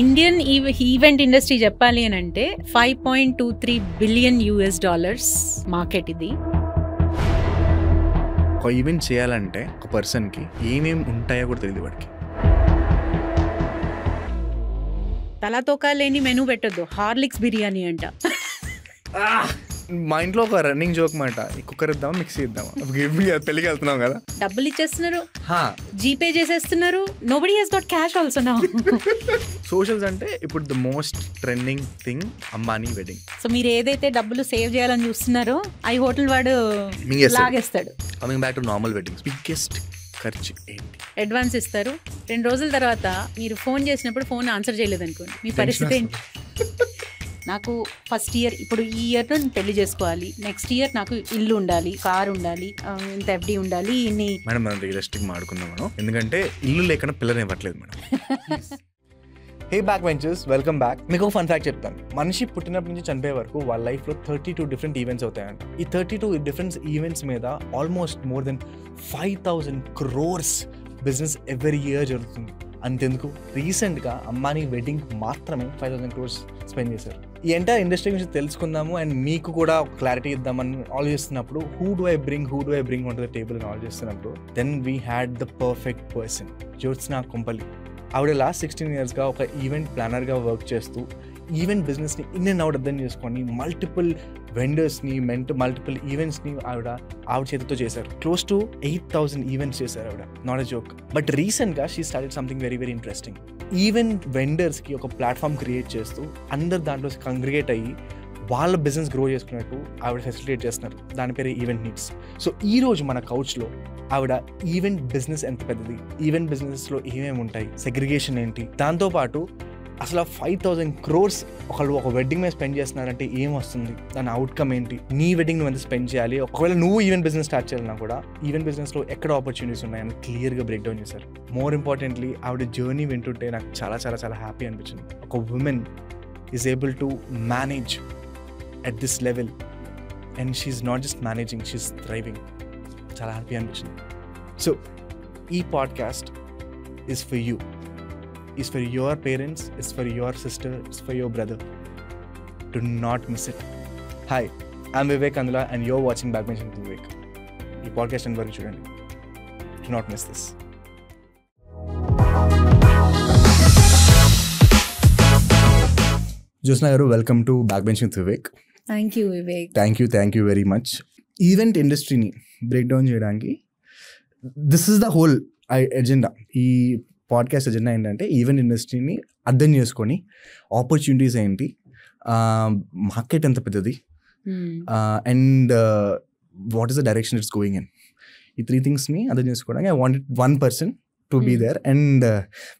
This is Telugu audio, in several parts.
ఇండియన్ ఈవెంట్ ఇండస్ట్రీ చెప్పాలి అని అంటే five point two three billion US dollars market ఇది ఒక ఈవెంట్ చేయాలంటే ఒక పర్సన్కి ఏమేమి ఉంటాయో కూడా తెలియదు వాడికి తలా తోకా లేని మెనూ పెట్టద్దు హార్లిక్స్ బిర్యానీ అంట మా ఇంట్లో ఒక రన్నింగ్ జోక్ మాట కుక్కర్ ఇద్దాం మిక్సీ ఇద్దాం పెళ్లికి వెళ్తున్నాం కదా డబ్బులు ఇచ్చేస్తున్నారు జీపే చేసేస్తున్నారు nobody Hess got cash also నా సోషల్స్ అంటే ఇప్పుడు the most trending thing Ambani wedding so మీరు ఏదైతే డబ్బులు సేవ్ చేయాలని చూస్తున్నారో ఐ హోటల్ వాడు లాగేస్తాడు coming back to normal weddings biggest ఖర్చు ఏంటి అడ్వాన్స్ ఇస్తారు రెండు రోజుల తర్వాత మీరు ఫోన్ చేసినప్పుడు ఫోన్ ఆన్సర్ చేయలేదు అనుకోండి మీ పరిస్థితి ఏంటి నాకు ఫస్ట్ ఇయర్ ఇప్పుడు ఈ ఇయర్ నేను పెళ్లి చేసుకోవాలి నెక్స్ట్ ఇయర్ నాకు ఇల్లు ఉండాలి కార్ ఉండాలి ఇంత ఎఫ్డి ఉండాలి ఇన్ని మేడం మనం రియలిస్టిక్ మాడుకుందాం మనం ఎందుకంటే ఇల్లు లేకుండా పిల్లలు ఇవ్వట్లేదు madam hey back ventures welcome back మీకు ఒక ఫన్ ఫ్యాక్ట్ చెప్తాను మనిషి పుట్టినప్పటి నుంచి చనిపోయే వరకు వాళ్ళ లైఫ్లో థర్టీ టూ డిఫరెంట్ ఈవెంట్స్ అవుతాయంట ఈ థర్టీ టూ డిఫరెంట్ ఈవెంట్స్ మీద almost more than five thousand crores business every year జరుగుతుంది అంతెందుకు రీసెంట్గా అంబానీ వెడ్డింగ్ మాత్రమే ఫైవ్ థౌసండ్ క్రోర్స్ స్పెండ్ చేశారు ఈ ఎంటైర్ ఇండస్ట్రీ గురించి తెలుసుకుందాము అండ్ మీకు కూడా క్లారిటీ ఇద్దామని ఆలోచిస్తున్నప్పుడు who do I bring who do I bring ఉంటుంది టేబుల్ ఆల్ ఆలోచిస్తున్నప్పుడు then we had the perfect person Jyotsna Kumpali ఆవిడ లాస్ట్ సిక్స్టీన్ ఇయర్స్గా ఒక ఈవెంట్ ప్లానర్గా వర్క్ చేస్తూ ఈవెంట్ బిజినెస్ని ఇన్ అండ్ అవుట్ అర్థం చేసుకొని మల్టిపుల్ వెండర్స్ని మెంట్ మల్టిపుల్ ఈవెంట్స్ని ఆవిడ ఆవిడ చేతితో చేశారు close to eight thousand events చేశారు ఆవిడ నాట్ అ జోక్ బట్ రీసెంట్గా she started something very very interesting event వెండర్స్కి ఒక ప్లాట్ఫామ్ క్రియేట్ చేస్తూ అందరు దాంట్లో కంగ్రిగేట్ అయ్యి వాళ్ళ బిజినెస్ గ్రో చేసుకున్నట్టు ఆవిడ ఫెసిలిటేట్ చేస్తున్నారు దాని పేరే ఈవెంట్ నీడ్స్ సో ఈ రోజు మన కౌచ్లో ఆవిడ ఈవెంట్ బిజినెస్ ఎంత పెద్దది ఈవెంట్ బిజినెస్లో ఏమేమి ఉంటాయి సెగ్రిగేషన్ ఏంటి దాంతోపాటు అసలు ఆ ఫైవ్ థౌజండ్ క్రోర్స్ ఒకళ్ళు ఒక వెడ్డింగ్ మీద స్పెండ్ చేస్తున్నారంటే ఏం వస్తుంది దాని అవుట్కమ్ ఏంటి నీ వెడ్డింగ్ నువ్వు ఎంత స్పెండ్ చేయాలి ఒకవేళ నువ్వు ఈవెంట్ బిజినెస్ స్టార్ట్ చేయాలన్నా కూడా ఈవెంట్ బిజినెస్లో ఎక్కడ ఆపర్చునిటీస్ ఉన్నాయని క్లియర్గా బ్రేక్ డౌన్ చేశారు మోర్ ఇంపార్టెంట్లీ ఆవిడ జర్నీ వింటుంటే నాకు చాలా చాలా చాలా హ్యాపీ అనిపించింది ఒక woman is able to manage at this level and she's not just managing she's driving చాలా హ్యాపీ అనిపించింది సో ఈ podcast is for you is for your parents, it's for your sister, it's for your brother. Do not miss it. Hi, I'm Vivek Kandula and you're watching Backbench with Vivek, the podcast network children. Do not miss this. Josna Yaru, welcome to Backbench with Vivek. Thank you, Vivek. Thank you, thank you very much. Event industry breakdown down చేయడానికి this is the whole I ఈ పాడ్కాస్ట్ ఎజెండా ఏంటంటే ఈవెంట్ ఇండస్ట్రీని అర్థం చేసుకొని ఆపర్చునిటీస్ ఏంటి మార్కెట్ ఎంత పెద్దది and what is the direction it's going in ఈ త్రీ థింగ్స్ని అర్థం చేసుకోవడానికి I wanted one person to be there and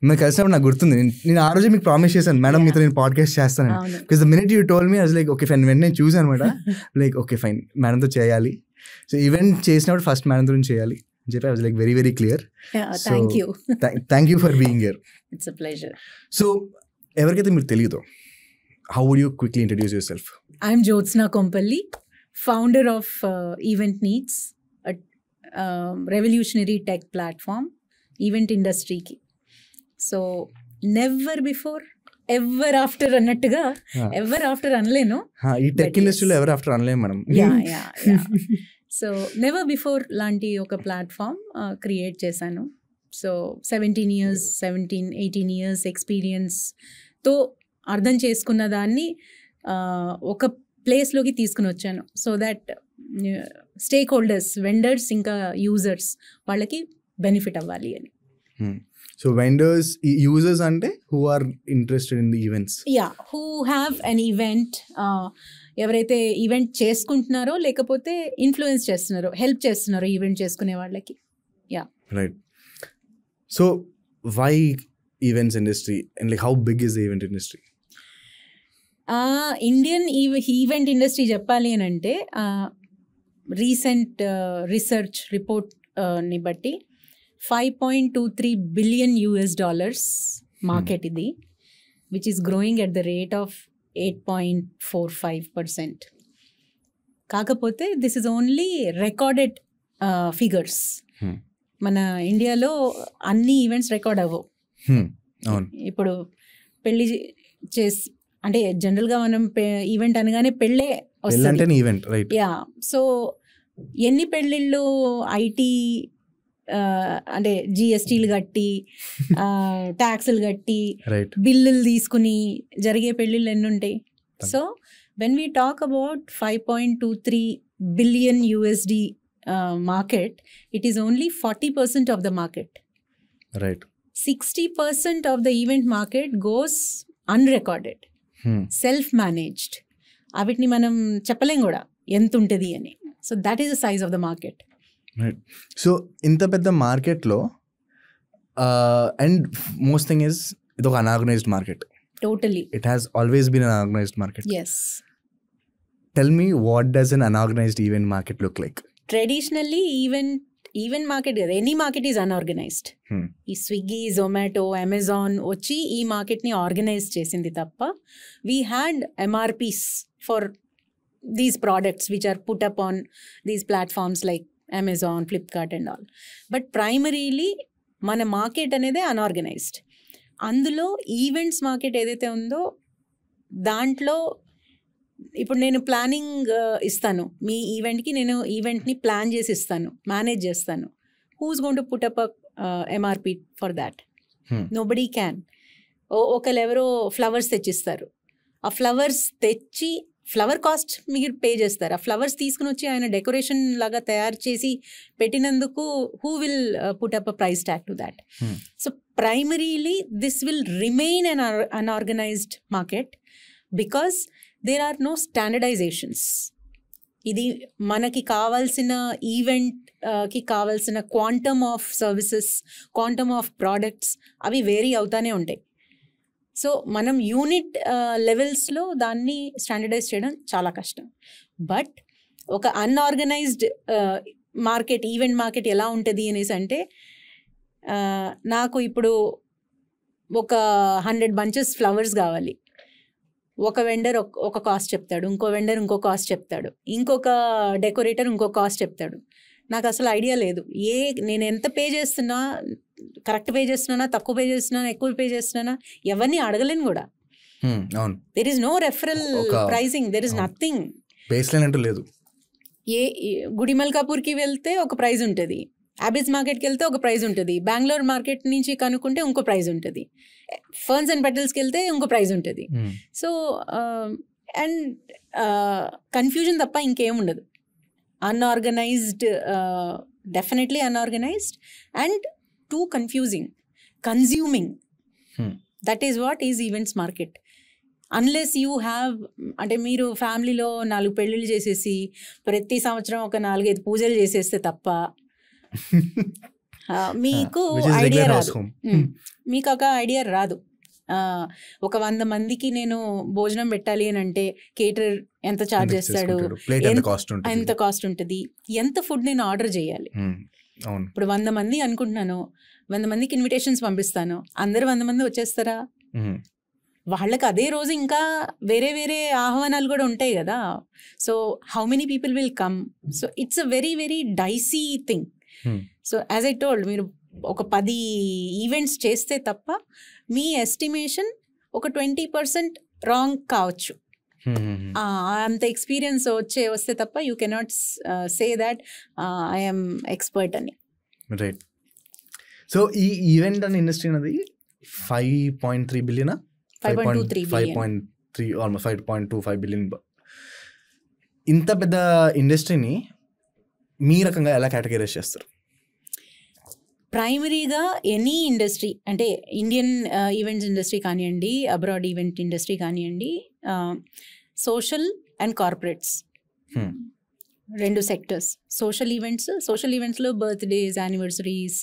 మీరు కలిసినప్పుడు నాకు గుర్తుంది నేను ఆ రోజు మీకు ప్రామిస్ చేశాను మేడం మీతో నేను పాడ్కాస్ట్ చేస్తాను because the minute you told me as like okay fine వెంటనే చూసాను అనమాట లైక్ ఓకే ఫైన్ మేడంతో చేయాలి సో ఈవెంట్ చేసినప్పుడు ఫస్ట్ మేడంతో చేయాలి I was like very, very clear. Yeah, so, thank you. th- thank you for being here. It's a pleasure. So, ఎవరికైతే మీరు తెలియదో how would you quickly introduce yourself? I'm Jyotsna Kompalli, founder of uh, Event Needs, a um, revolutionary tech platform, event industry కి so never before ever after అన్నట్టుగా ఎవర్ ఆఫ్టర్ అనలేను ఈ టెక్ ఇండస్ట్రీలో ఎవర్ ఆఫ్టర్ అనలేము మనం సో నెవర్ బిఫోర్ లాంటి ఒక ప్లాట్ఫామ్ క్రియేట్ చేశాను so seventeen years seventeen eighteen years ఎక్స్పీరియన్స్తో అర్థం చేసుకున్న దాన్ని ఒక ప్లేస్లోకి తీసుకుని వచ్చాను so that stakeholders vendors ఇంకా యూజర్స్ వాళ్ళకి బెనిఫిట్ అవ్వాలి అని సో వెండర్స్ యూజర్స్ అంటే who are interested in the events yeah who have an event ఎవరైతే ఈవెంట్ చేసుకుంటున్నారో లేకపోతే ఇన్ఫ్లుయెన్స్ చేస్తున్నారో హెల్ప్ చేస్తున్నారో ఈవెంట్ చేసుకునే వాళ్ళకి yeah right so why events industry and like how big is event industry Indian event industry చెప్పాలి అని అంటే రీసెంట్ రీసెర్చ్ రిపోర్ట్ని బట్టి five point two three billion US dollars market ఇది which is growing at the rate of eight point four five percent కాకపోతే this is only recorded figures మన ఇండియాలో అన్ని ఈవెంట్స్ రికార్డ్ అవ్వవు hmm. ఇప్పుడు పెళ్లి చేసి అంటే జనరల్గా మనం ఈవెంట్ అనగానే పెళ్ళే వస్తుంది యా సో ఎన్ని పెళ్ళిళ్ళు ఐటీ అంటే జిఎస్టీలు hmm. కట్టి ట్యాక్సులు కట్టి బిల్లులు తీసుకుని జరిగే పెళ్ళిళ్ళు ఎన్ని ఉంటాయి so when we talk about five point two three billion USD market it is only forty percent of the market right sixty percent of the event market goes unrecorded self managed వాటిని మనం చెప్పలేం కూడా ఎంత ఉంటుంది అని సో దట్ ఈస్ ద సైజ్ ఆఫ్ ద మార్కెట్ రైట్ సో ఇంత పెద్ద మార్కెట్లో అండ్ మోస్ట్ థింగ్ ఇస్ ఇది ఒక unorganised market totally it has always been unorganised market yes tell me what does un unorganised event market look like traditionally event event market కదా ఎనీ మార్కెట్ ఈజ్ అన్ఆర్గనైజ్డ్ ఈ స్విగ్గీ జొమాటో అమెజాన్ వచ్చి ఈ మార్కెట్ని ఆర్గనైజ్ చేసింది తప్ప we had MRPs for these products which are put up on these platforms like Amazon Flipkart and all but primarily మన మార్కెట్ అనేది అన్ఆర్గనైజ్డ్ అందులో ఈవెంట్స్ మార్కెట్ ఏదైతే ఉందో దాంట్లో ఇప్పుడు నేను ప్లానింగ్ uh, ఇస్తాను మీ ఈవెంట్కి నేను ఈవెంట్ని ప్లాన్ చేసి ఇస్తాను మేనేజ్ చేస్తాను who's going to put up up MRP for that nobody can ఒకరు ఎవరో ఫ్లవర్స్ తెచ్చిస్తారు ఆ ఫ్లవర్స్ తెచ్చి ఫ్లవర్ కాస్ట్ మీరు పే చేస్తారు ఆ ఫ్లవర్స్ తీసుకుని వచ్చి ఆయన డెకరేషన్ లాగా తయారు చేసి పెట్టినందుకు who will put up a price tag to that so primarily this will remain un unorganised market because there are no standardisations ఇది మనకి కావాల్సిన ఈవెంట్ uh, కి కావాల్సిన quantum of services quantum of products అవి వేరీ అవుతానే ఉంటాయి సో మనం యూనిట్ లెవెల్స్లో దాన్ని స్టాండర్డైజ్ చేయడం చాలా కష్టం బట్ ఒక అన్ఆర్గనైజ్డ్ మార్కెట్ ఈవెంట్ మార్కెట్ ఎలా ఉంటుంది అనేసి అంటే నాకు ఇప్పుడు ఒక హండ్రెడ్ బంచెస్ ఫ్లవర్స్ కావాలి ఒక వెండర్ ఒక కాస్ట్ చెప్తాడు ఇంకో వెండర్ ఇంకో కాస్ట్ చెప్తాడు ఇంకొక డెకరేటర్ ఇంకో కాస్ట్ చెప్తాడు నాకు అసలు ఐడియా లేదు ఏ నేను ఎంత పే చేస్తున్నా కరెక్ట్ పే చేస్తున్నానా తక్కువ పే చేస్తున్నానా ఎక్కువ పే చేస్తున్నానా ఎవరిని అడగలేను కూడా there is no referral pricing there is nothing లేదు ఏ గుడి మల్కాపూర్కి వెళ్తే ఒక ప్రైజ్ ఉంటుంది అబిజ్ మార్కెట్కి వెళ్తే ఒక ప్రైజ్ ఉంటుంది బెంగళూరు మార్కెట్ నుంచి కనుక్కుంటే ఇంకో ప్రైజ్ ఉంటుంది ఫర్న్స్ అండ్ పెటల్స్కి వెళ్తే ఇంకో ప్రైజ్ ఉంటుంది సో అండ్ కన్ఫ్యూజన్ తప్ప ఇంకేముండదు unorganised definitely unorganised and too confusing consuming that is what is events market unless you have అంటే మీరు ఫ్యామిలీలో నాలుగు పెళ్ళిళ్ళు చేసేసి ప్రతి సంవత్సరం ఒక నాలుగైదు పూజలు చేసేస్తే తప్ప మీకు ఐడియా ah, రాదు hmm. Hmm. మీకు ఒక ఐడియా రాదు ఒక వంద మందికి నేను భోజనం పెట్టాలి అని అంటే కేటర్ ఎంత ఛార్జ్ చేస్తాడు ఎంత కాస్ట్ ఉంటుంది ఎంత ఫుడ్ నేను ఆర్డర్ చేయాలి hmm. ఇప్పుడు వంద మంది అనుకుంటున్నాను వంద మందికి ఇన్విటేషన్స్ పంపిస్తాను అందరు వంద మంది వచ్చేస్తారా వాళ్ళకి అదే రోజు ఇంకా వేరే వేరే ఆహ్వానాలు కూడా ఉంటాయి కదా so how many people will come so it's a very very dicey thing so as I told మీరు ఒక పది ఈవెంట్స్ చేస్తే తప్ప మీ ఎస్టిమేషన్ ఒక ట్వంటీ పర్సెంట్ రాంగ్ కావచ్చు Mm-hmm. అంత ఎక్స్పీరియన్స్ వచ్చే వస్తే తప్ప you cannot say that I'm expert అని రైట్ సో ఈ ఈవెంట్ అండ్ ఇండస్ట్రీ అనేది five point three billion five point five point three five point two five billion ఇంత పెద్ద ఇండస్ట్రీని మీ రకంగా ఎలా కేటగరైజ్ చేస్తారు ప్రైమరీగా ఎనీ ఇండస్ట్రీ అంటే ఇండియన్ ఈవెంట్స్ ఇండస్ట్రీ కానివ్వండి అబ్రాడ్ ఈవెంట్ ఇండస్ట్రీ కానివ్వండి సోషల్ అండ్ కార్పొరేట్స్ రెండు సెక్టర్స్ సోషల్ ఈవెంట్స్ సోషల్ ఈవెంట్స్లో బర్త్డేస్ యానివర్సరీస్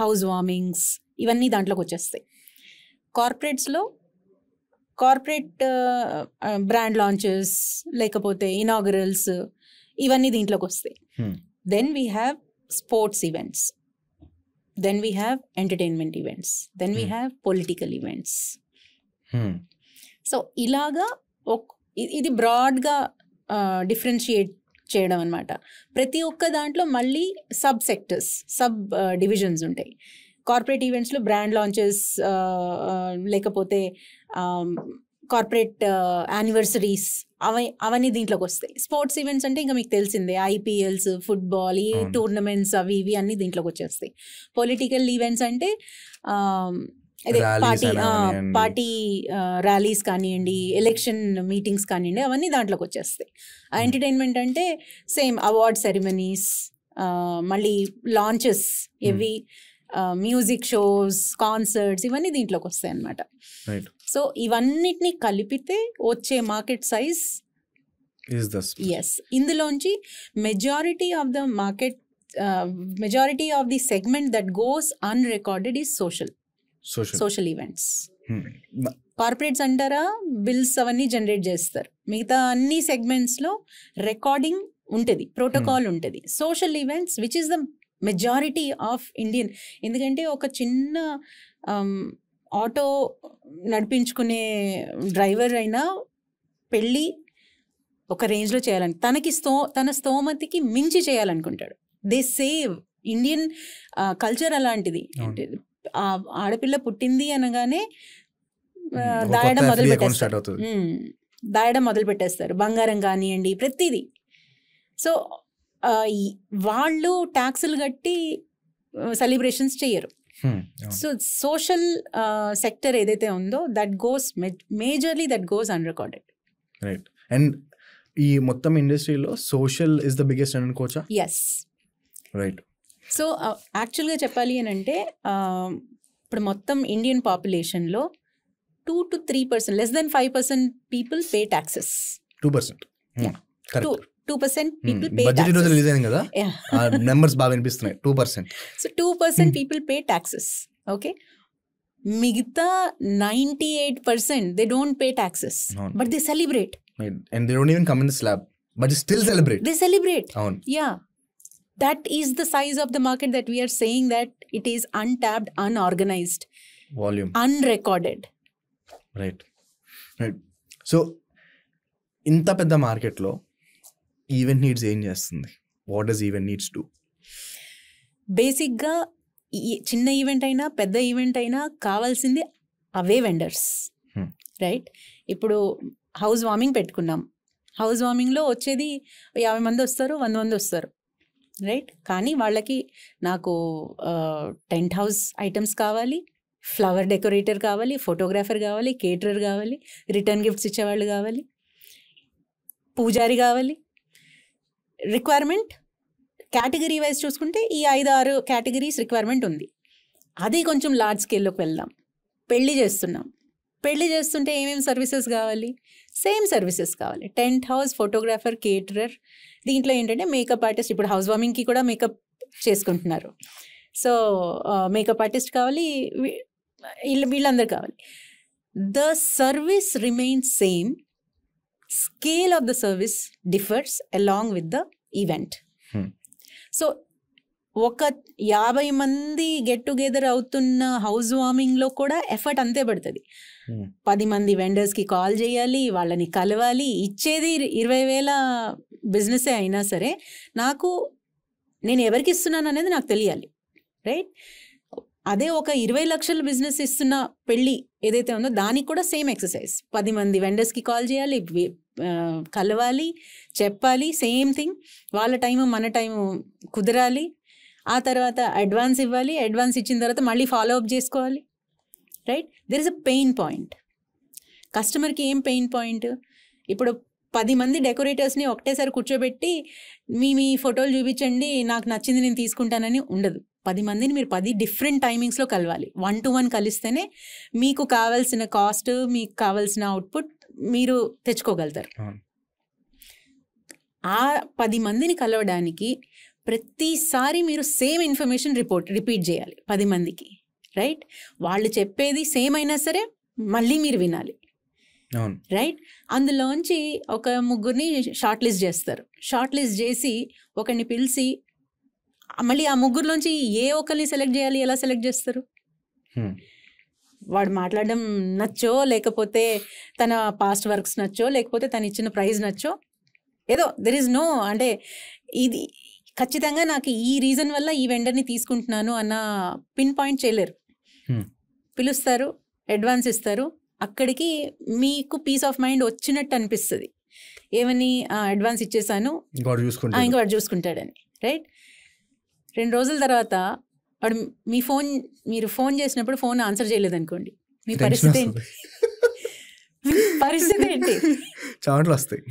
హౌస్ వార్మింగ్స్ ఇవన్నీ దాంట్లోకి వచ్చేస్తాయి కార్పొరేట్స్లో కార్పొరేట్ బ్రాండ్ లాంచెస్ లేకపోతే ఇనాగరల్స్ ఇవన్నీ దీంట్లోకి వస్తాయి then we have sports events then we have entertainment events then we have political events so ఇలాగా ఇది బ్రాడ్గా డిఫరెన్షియేట్ చేయడం అనమాట ప్రతి ఒక్క దాంట్లో మళ్ళీ సబ్ సెక్టర్స్ సబ్ డివిజన్స్ ఉంటాయి కార్పొరేట్ ఈవెంట్స్లో బ్రాండ్ లాంచెస్ లేకపోతే కార్పొరేట్ యానివర్సరీస్ అవి అవన్నీ దీంట్లోకి వస్తాయి స్పోర్ట్స్ ఈవెంట్స్ అంటే ఇంకా మీకు తెలిసిందే ఐపీఎల్స్ ఫుట్బాల్ ఈ టోర్నమెంట్స్ అవి ఇవి అన్నీ దీంట్లోకి వచ్చేస్తాయి పొలిటికల్ ఈవెంట్స్ అంటే పార్టీ పార్టీ ర్యాలీస్ కానివ్వండి ఎలక్షన్ hmm. మీటింగ్స్ కానివ్వండి అవన్నీ దాంట్లోకి వచ్చేస్తాయి ఎంటర్టైన్మెంట్ hmm. అంటే సేమ్ అవార్డ్ సెరమనీస్ మళ్ళీ లాంచెస్ ఇవి మ్యూజిక్ షోస్ కాన్సర్ట్స్ ఇవన్నీ దీంట్లోకి వస్తాయి అనమాట సో ఇవన్నిటిని కలిపితే వచ్చే మార్కెట్ సైజ్ ఎస్ ఇందులోంచి majority of the market majority of the segment that goes unrecorded is social social events corporates అంటారా బిల్స్ అవన్నీ జనరేట్ చేస్తారు మిగతా అన్ని సెగ్మెంట్స్లో రికార్డింగ్ ఉంటుంది ప్రోటోకాల్ ఉంటుంది social events which is the majority of Indian ఎందుకంటే ఒక చిన్న ఆటో నడిపించుకునే డ్రైవర్ అయినా పెళ్ళి ఒక రేంజ్లో చేయాలని తనకి స్తో తన స్తోమతికి మించి చేయాలనుకుంటాడు దే సేవ్ ఇండియన్ కల్చర్ అలాంటిది ఆడపిల్ల పుట్టింది అనగానే దాయడం మొదలు పెట్టేస్తారు దాయడం మొదలు పెట్టేస్తారు బంగారం కానివ్వండి ప్రతిదీ సో వాళ్ళు ట్యాక్సులు కట్టి సెలబ్రేషన్స్ చేయరు సో సోషల్ సెక్టర్ ఏదైతే ఉందో that goes majorly that goes unrecorded right and ఈ మొత్తం ఇండస్ట్రీలో సోషల్ ఇస్ ద బిగ్గెస్ట్ కోచా ఎస్ రైట్ సో యాక్చువల్గా చెప్పాలి అని అంటే ఇప్పుడు మొత్తం ఇండియన్ పాపులేషన్లో two to three percent less than five percent people pay taxes two percent two percent people pay కదా నెంబర్స్ బాగా వినిపిస్తున్నాయి two percent so two percent people pay taxes okay మిగతా ninety eight percent they don't pay taxes but they celebrate and they don't even come in the slab but still celebrate they celebrate అవును yeah that is the size of the market that we are saying that it is untapped volume volume unrecorded right right so ఇంత పెద్ద మార్కెట్లో ఈవెంట్ నీడ్స్ ఏం చేస్తుంది what does Event Needs to బేసిక్గా చిన్న ఈవెంట్ అయినా పెద్ద ఈవెంట్ అయినా కావాల్సింది అవే వెండర్స్ రైట్ hmm. ఇప్పుడు హౌస్ వార్మింగ్ పెట్టుకున్నాం హౌస్ వార్మింగ్లో వచ్చేది యాభై మంది వస్తారు వంద మంది వస్తారు రైట్ కానీ వాళ్ళకి నాకు టెంట్ హౌస్ ఐటమ్స్ కావాలి ఫ్లవర్ డెకరేటర్ కావాలి ఫోటోగ్రాఫర్ కావాలి కేటరర్ కావాలి రిటర్న్ గిఫ్ట్స్ ఇచ్చేవాళ్ళు కావాలి పూజారి కావాలి రిక్వైర్మెంట్ కేటగిరీ వైజ్ చూసుకుంటే ఈ ఐదు ఆరు కేటగిరీస్ రిక్వైర్మెంట్ ఉంది అది కొంచెం లార్జ్ స్కేల్లోకి వెళ్దాం పెళ్ళి చేస్తున్నాం పెళ్ళి చేస్తుంటే ఏమేమి సర్వీసెస్ కావాలి సేమ్ సర్వీసెస్ కావాలి టెంట్ హౌస్ ఫోటోగ్రాఫర్ కేటరర్ దీంట్లో ఏంటంటే మేకప్ ఆర్టిస్ట్ ఇప్పుడు హౌస్ వార్మింగ్కి కూడా మేకప్ చేసుకుంటున్నారు సో మేకప్ ఆర్టిస్ట్ కావాలి వీళ్ళ వీళ్ళందరూ కావాలి the service remains same scale of the service differs along with the event so ఒక యాభై మంది గెట్ టుగెదర్ అవుతున్న హౌస్ వార్మింగ్లో కూడా ఎఫర్ట్ అంతే పడుతుంది hmm. పది మంది వెండర్స్కి కాల్ చేయాలి వాళ్ళని కలవాలి ఇచ్చేది ఇరవై వేల బిజినెసే అయినా సరే నాకు నేను ఎవరికి ఇస్తున్నాను అనేది నాకు తెలియాలి రైట్ అదే ఒక ఇరవై లక్షల బిజినెస్ ఇస్తున్న పెళ్ళి ఏదైతే ఉందో దానికి కూడా సేమ్ ఎక్సర్సైజ్ పది మంది వెండర్స్కి కాల్ చేయాలి కలవాలి చెప్పాలి సేమ్ థింగ్ వాళ్ళ టైము మన టైము కుదరాలి ఆ తర్వాత అడ్వాన్స్ ఇవ్వాలి అడ్వాన్స్ ఇచ్చిన తర్వాత మళ్ళీ ఫాలో అప్ చేసుకోవాలి right there is a pain point కస్టమర్కి ఏం పెయిన్ పాయింట్ ఇప్పుడు పది మంది డెకరేటర్స్ని ఒకటేసారి కూర్చోబెట్టి మీ మీ ఫోటోలు చూపించండి నాకు నచ్చింది నేను తీసుకుంటానని ఉండదు పది మందిని మీరు పది డిఫరెంట్ టైమింగ్స్లో కలవాలి వన్ టు వన్ కలిస్తేనే మీకు కావాల్సిన కాస్ట్ మీకు కావాల్సిన అవుట్పుట్ మీరు తెచ్చుకోగలుగుతారు ఆ పది మందిని కలవడానికి ప్రతిసారి మీరు సేమ్ ఇన్ఫర్మేషన్ రిపోర్ట్ రిపీట్ చేయాలి పది మందికి రైట్ వాళ్ళు చెప్పేది సేమ్ అయినా సరే మళ్ళీ మీరు వినాలి రైట్ అందులోంచి ఒక ముగ్గురిని షార్ట్ లిస్ట్ చేస్తారు షార్ట్ లిస్ట్ చేసి ఒకరిని పిలిచి మళ్ళీ ఆ ముగ్గురులోంచి ఏ ఒకరిని సెలెక్ట్ చేయాలి ఎలా సెలెక్ట్ చేస్తారు వాడు మాట్లాడడం నచ్చో లేకపోతే తన పాస్ట్ వర్క్స్ నచ్చో లేకపోతే తను ఇచ్చిన ప్రైజ్ నచ్చో ఏదో దెర్ ఈజ్ నో అంటే ఇది ఖచ్చితంగా నాకు ఈ రీజన్ వల్ల ఈ వెండర్ని తీసుకుంటున్నాను అన్న పిన్ పాయింట్ చేయలేరు పిలుస్తారు అడ్వాన్స్ ఇస్తారు అక్కడికి మీకు పీస్ ఆఫ్ మైండ్ వచ్చినట్టు అనిపిస్తుంది ఏమని అడ్వాన్స్ ఇచ్చేసాను ఇంకా వాడు చూసుకుంటాడని రైట్ రెండు రోజుల తర్వాత వాడు మీ ఫోన్ మీరు ఫోన్ చేసినప్పుడు ఫోన్ ఆన్సర్ చేయలేదు అనుకోండి మీ పరిస్థితి ఏంటి పరిస్థితి ఏంటి చాట్లు వస్తాయి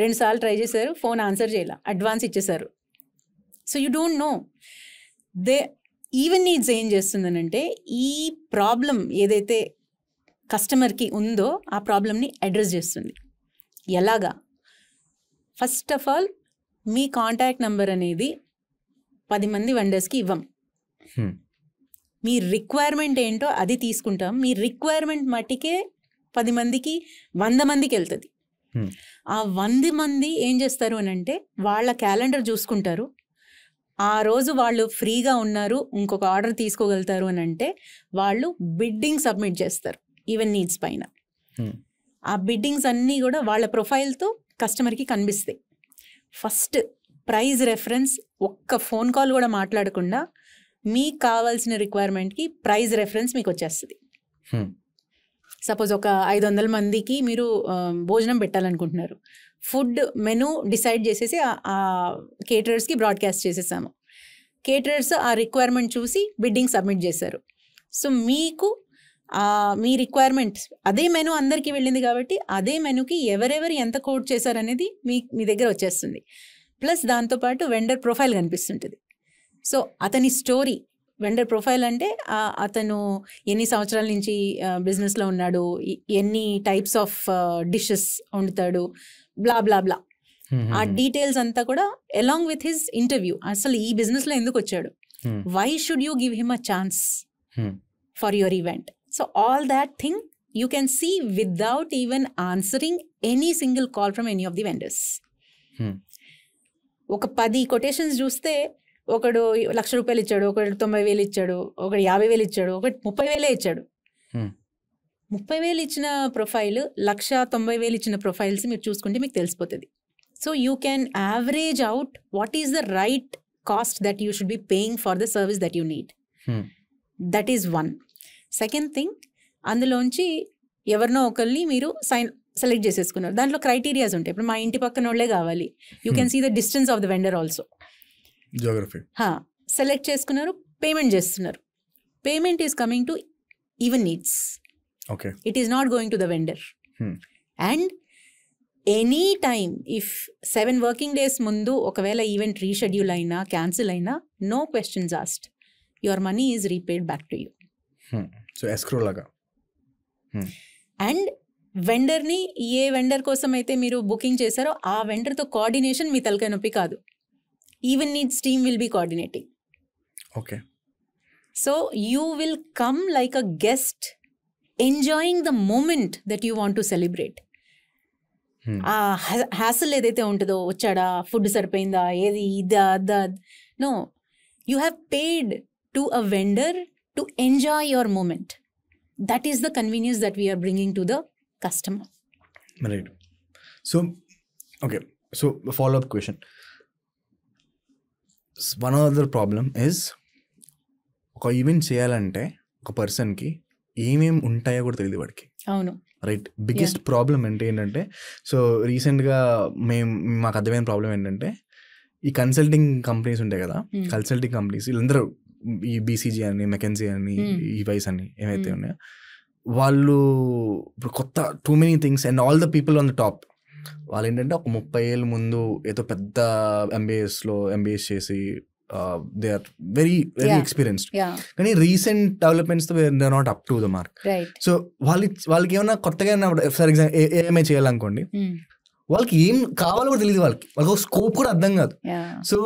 రెండు సార్లు ట్రై చేశారు ఫోన్ ఆన్సర్ చేయాల అడ్వాన్స్ ఇచ్చేశారు so you don't know they Even Needs ఏం చేస్తుందనంటే ఈ ప్రాబ్లం ఏదైతే కస్టమర్కి ఉందో ఆ ప్రాబ్లమ్ని అడ్రస్ చేస్తుంది ఎలాగా ఫస్ట్ ఆఫ్ ఆల్ మీ కాంటాక్ట్ నెంబర్ అనేది పది మంది వెండర్స్కి ఇవ్వం మీ రిక్వైర్మెంట్ ఏంటో అది తీసుకుంటాం మీ రిక్వైర్మెంట్ మట్టికే పది మందికి వంద మందికి వెళ్తుంది ఆ వంద మంది ఏం చేస్తారు అని అంటే వాళ్ళ క్యాలెండర్ చూసుకుంటారు ఆ రోజు వాళ్ళు ఫ్రీగా ఉన్నారు ఇంకొక ఆర్డర్ తీసుకోగలుగుతారు అని అంటే వాళ్ళు బిడ్డింగ్ సబ్మిట్ చేస్తారు ఈవెన్ నీడ్స్ పైన ఆ బిడ్డింగ్స్ అన్నీ కూడా వాళ్ళ ప్రొఫైల్తో కస్టమర్కి కనిపిస్తాయి ఫస్ట్ ప్రైజ్ రెఫరెన్స్ ఒక్క ఫోన్ కాల్ కూడా మాట్లాడకుండా మీకు కావాల్సిన రిక్వైర్మెంట్కి ప్రైజ్ రెఫరెన్స్ మీకు వచ్చేస్తుంది సపోజ్ ఒక ఐదు వందల మందికి మీరు భోజనం పెట్టాలనుకుంటున్నారు ఫుడ్ మెను డిసైడ్ చేసేసి ఆ కేటరర్స్కి బ్రాడ్కాస్ట్ చేసేసాము కేటరర్స్ ఆ రిక్వైర్మెంట్ చూసి బిడ్డింగ్ సబ్మిట్ చేశారు సో మీకు మీ రిక్వైర్మెంట్స్ అదే మెను అందరికీ వెళ్ళింది కాబట్టి అదే మెనుకి ఎవరెవరు ఎంత కోడ్ చేశారనేది మీ మీ దగ్గర వచ్చేస్తుంది ప్లస్ దాంతోపాటు వెండర్ ప్రొఫైల్ కనిపిస్తుంటుంది సో అతని స్టోరీ వెండర్ ప్రొఫైల్ అంటే అతను ఎన్ని సంవత్సరాల నుంచి బిజినెస్లో ఉన్నాడు ఎన్ని టైప్స్ ఆఫ్ డిషెస్ వండుతాడు బ్లా బ్లా బ్లా ఆ డీటెయిల్స్ అంతా కూడా అలాంగ్ విత్ హిస్ ఇంటర్వ్యూ అసలు ఈ బిజినెస్లో ఎందుకు వచ్చాడు why should you give him a chance for your event so all that thing you can see without even answering any single call from any of the vendors ఒక పది కొటేషన్స్ చూస్తే ఒకడు లక్ష రూపాయలు ఇచ్చాడు ఒకడు తొంభై వేలు ఇచ్చాడు ఒకడు యాభై వేలు ఇచ్చాడు ఒకటి ముప్పై వేలే ఇచ్చాడు hmm. ముప్పై వేలు ఇచ్చిన ప్రొఫైల్ లక్ష తొంభై వేలు ఇచ్చిన ప్రొఫైల్స్ మీరు చూసుకుంటే మీకు తెలిసిపోతుంది so you can average out what is the right cost that you should be paying for the service that you need that is one second thing అందులోంచి ఎవరినో ఒకరిని మీరు సైన్ సెలెక్ట్ చేసేసుకున్నారు దాంట్లో క్రైటీరియాస్ ఉంటాయి ఇప్పుడు మా ఇంటి పక్కన వాళ్ళే కావాలి you can hmm. See the distance of the vendor also geography select చేసుకున్నారు పేమెంట్ చేస్తున్నారు payment is coming to Even Needs okay it is not going to the vendor hmm. And any time if seven working days ముందు ఒకవేళ ఈవెంట్ రీషెడ్యూల్ అయినా క్యాన్సిల్ అయినా no questions asked your money is repaid back to you so escrow లాగా అండ్ hmm. వెండర్ని ఏ వెండర్ కోసం అయితే మీరు బుకింగ్ చేశారో ఆ వెండర్తో కోఆర్డినేషన్ మీ తలకాయ నొప్పి కాదు Even Needs team will be coordinating okay so you will come like a guest enjoying the moment that you want to celebrate ఆ హ్యాసల్ ఏదైతే ఉంటుందో వచ్చాడా ఫుడ్ సరిపోయిందా ఏది ఇదా అదా no you have paid to a vendor to enjoy your moment that is the convenience that we're bringing to the customer so okay so follow up question one of their problem problem is ఒక ఈవెంట్ చేయాలంటే ఒక పర్సన్కి ఏమేమి ఉంటాయో కూడా తెలియదు వాడికి అవును రైట్ బిగ్గెస్ట్ ప్రాబ్లం అంటే ఏంటంటే సో రీసెంట్గా మేము మాకు అర్థమైన ప్రాబ్లం ఏంటంటే ఈ కన్సల్టింగ్ కంపెనీస్ ఉంటాయి కదా కన్సల్టింగ్ hmm. కంపెనీస్ వీళ్ళందరూ ఈ బీసీజీ అని మెకెన్జీ అని hmm. ఈ వైస్ అని ఏమైతే hmm. ఉన్నాయో వాళ్ళు ఇప్పుడు కొత్త too many things and all the people on the top వాళ్ళు ఏంటంటే ఒక ముప్పై ఏళ్ళ ముందు ఏదో పెద్ద ఎంబీఎస్లో ఎంబీఎస్ చేసి they are very very experienced కానీ recent developments they are not up to the mark so వాళ్ళు వాళ్ళకి ఏమైనా కొత్తగా ఫర్ ఎగ్జాంపుల్ ఏమై చేయాలనుకోండి hmm. వాళ్ళకి ఏం కావాలో కూడా తెలియదు వాళ్ళకి వాళ్ళకి స్కోప్ కూడా అర్థం కాదు సో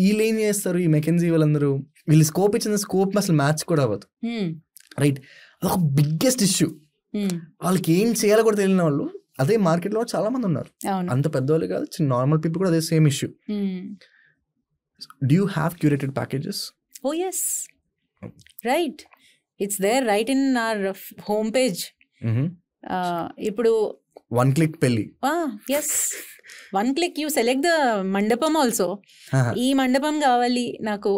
వీళ్ళు ఏం చేస్తారు ఈ మెకెన్జీ వాళ్ళందరూ వీళ్ళు స్కోప్ ఇచ్చిన స్కోప్ అసలు మ్యాచ్ కూడా అవ్వదు రైట్ hmm. అదొక బిగ్గెస్ట్ ఇష్యూ hmm. వాళ్ళకి ఏం చేయాలో కూడా తెలియని వాళ్ళు అదే మార్కెట్లో చాలా మంది ఉన్నారు అంత పెద్దవాళ్ళు కాదు చిన్న నార్మల్ పీపుల్ కూడా అదే same issue do you have curated packages oh yes right it's there right in our home page ఇప్పుడు వన్ క్లిక్ పెళ్ళి yes one click you select the mandapam also ఈ మండపం కావాలి నాకు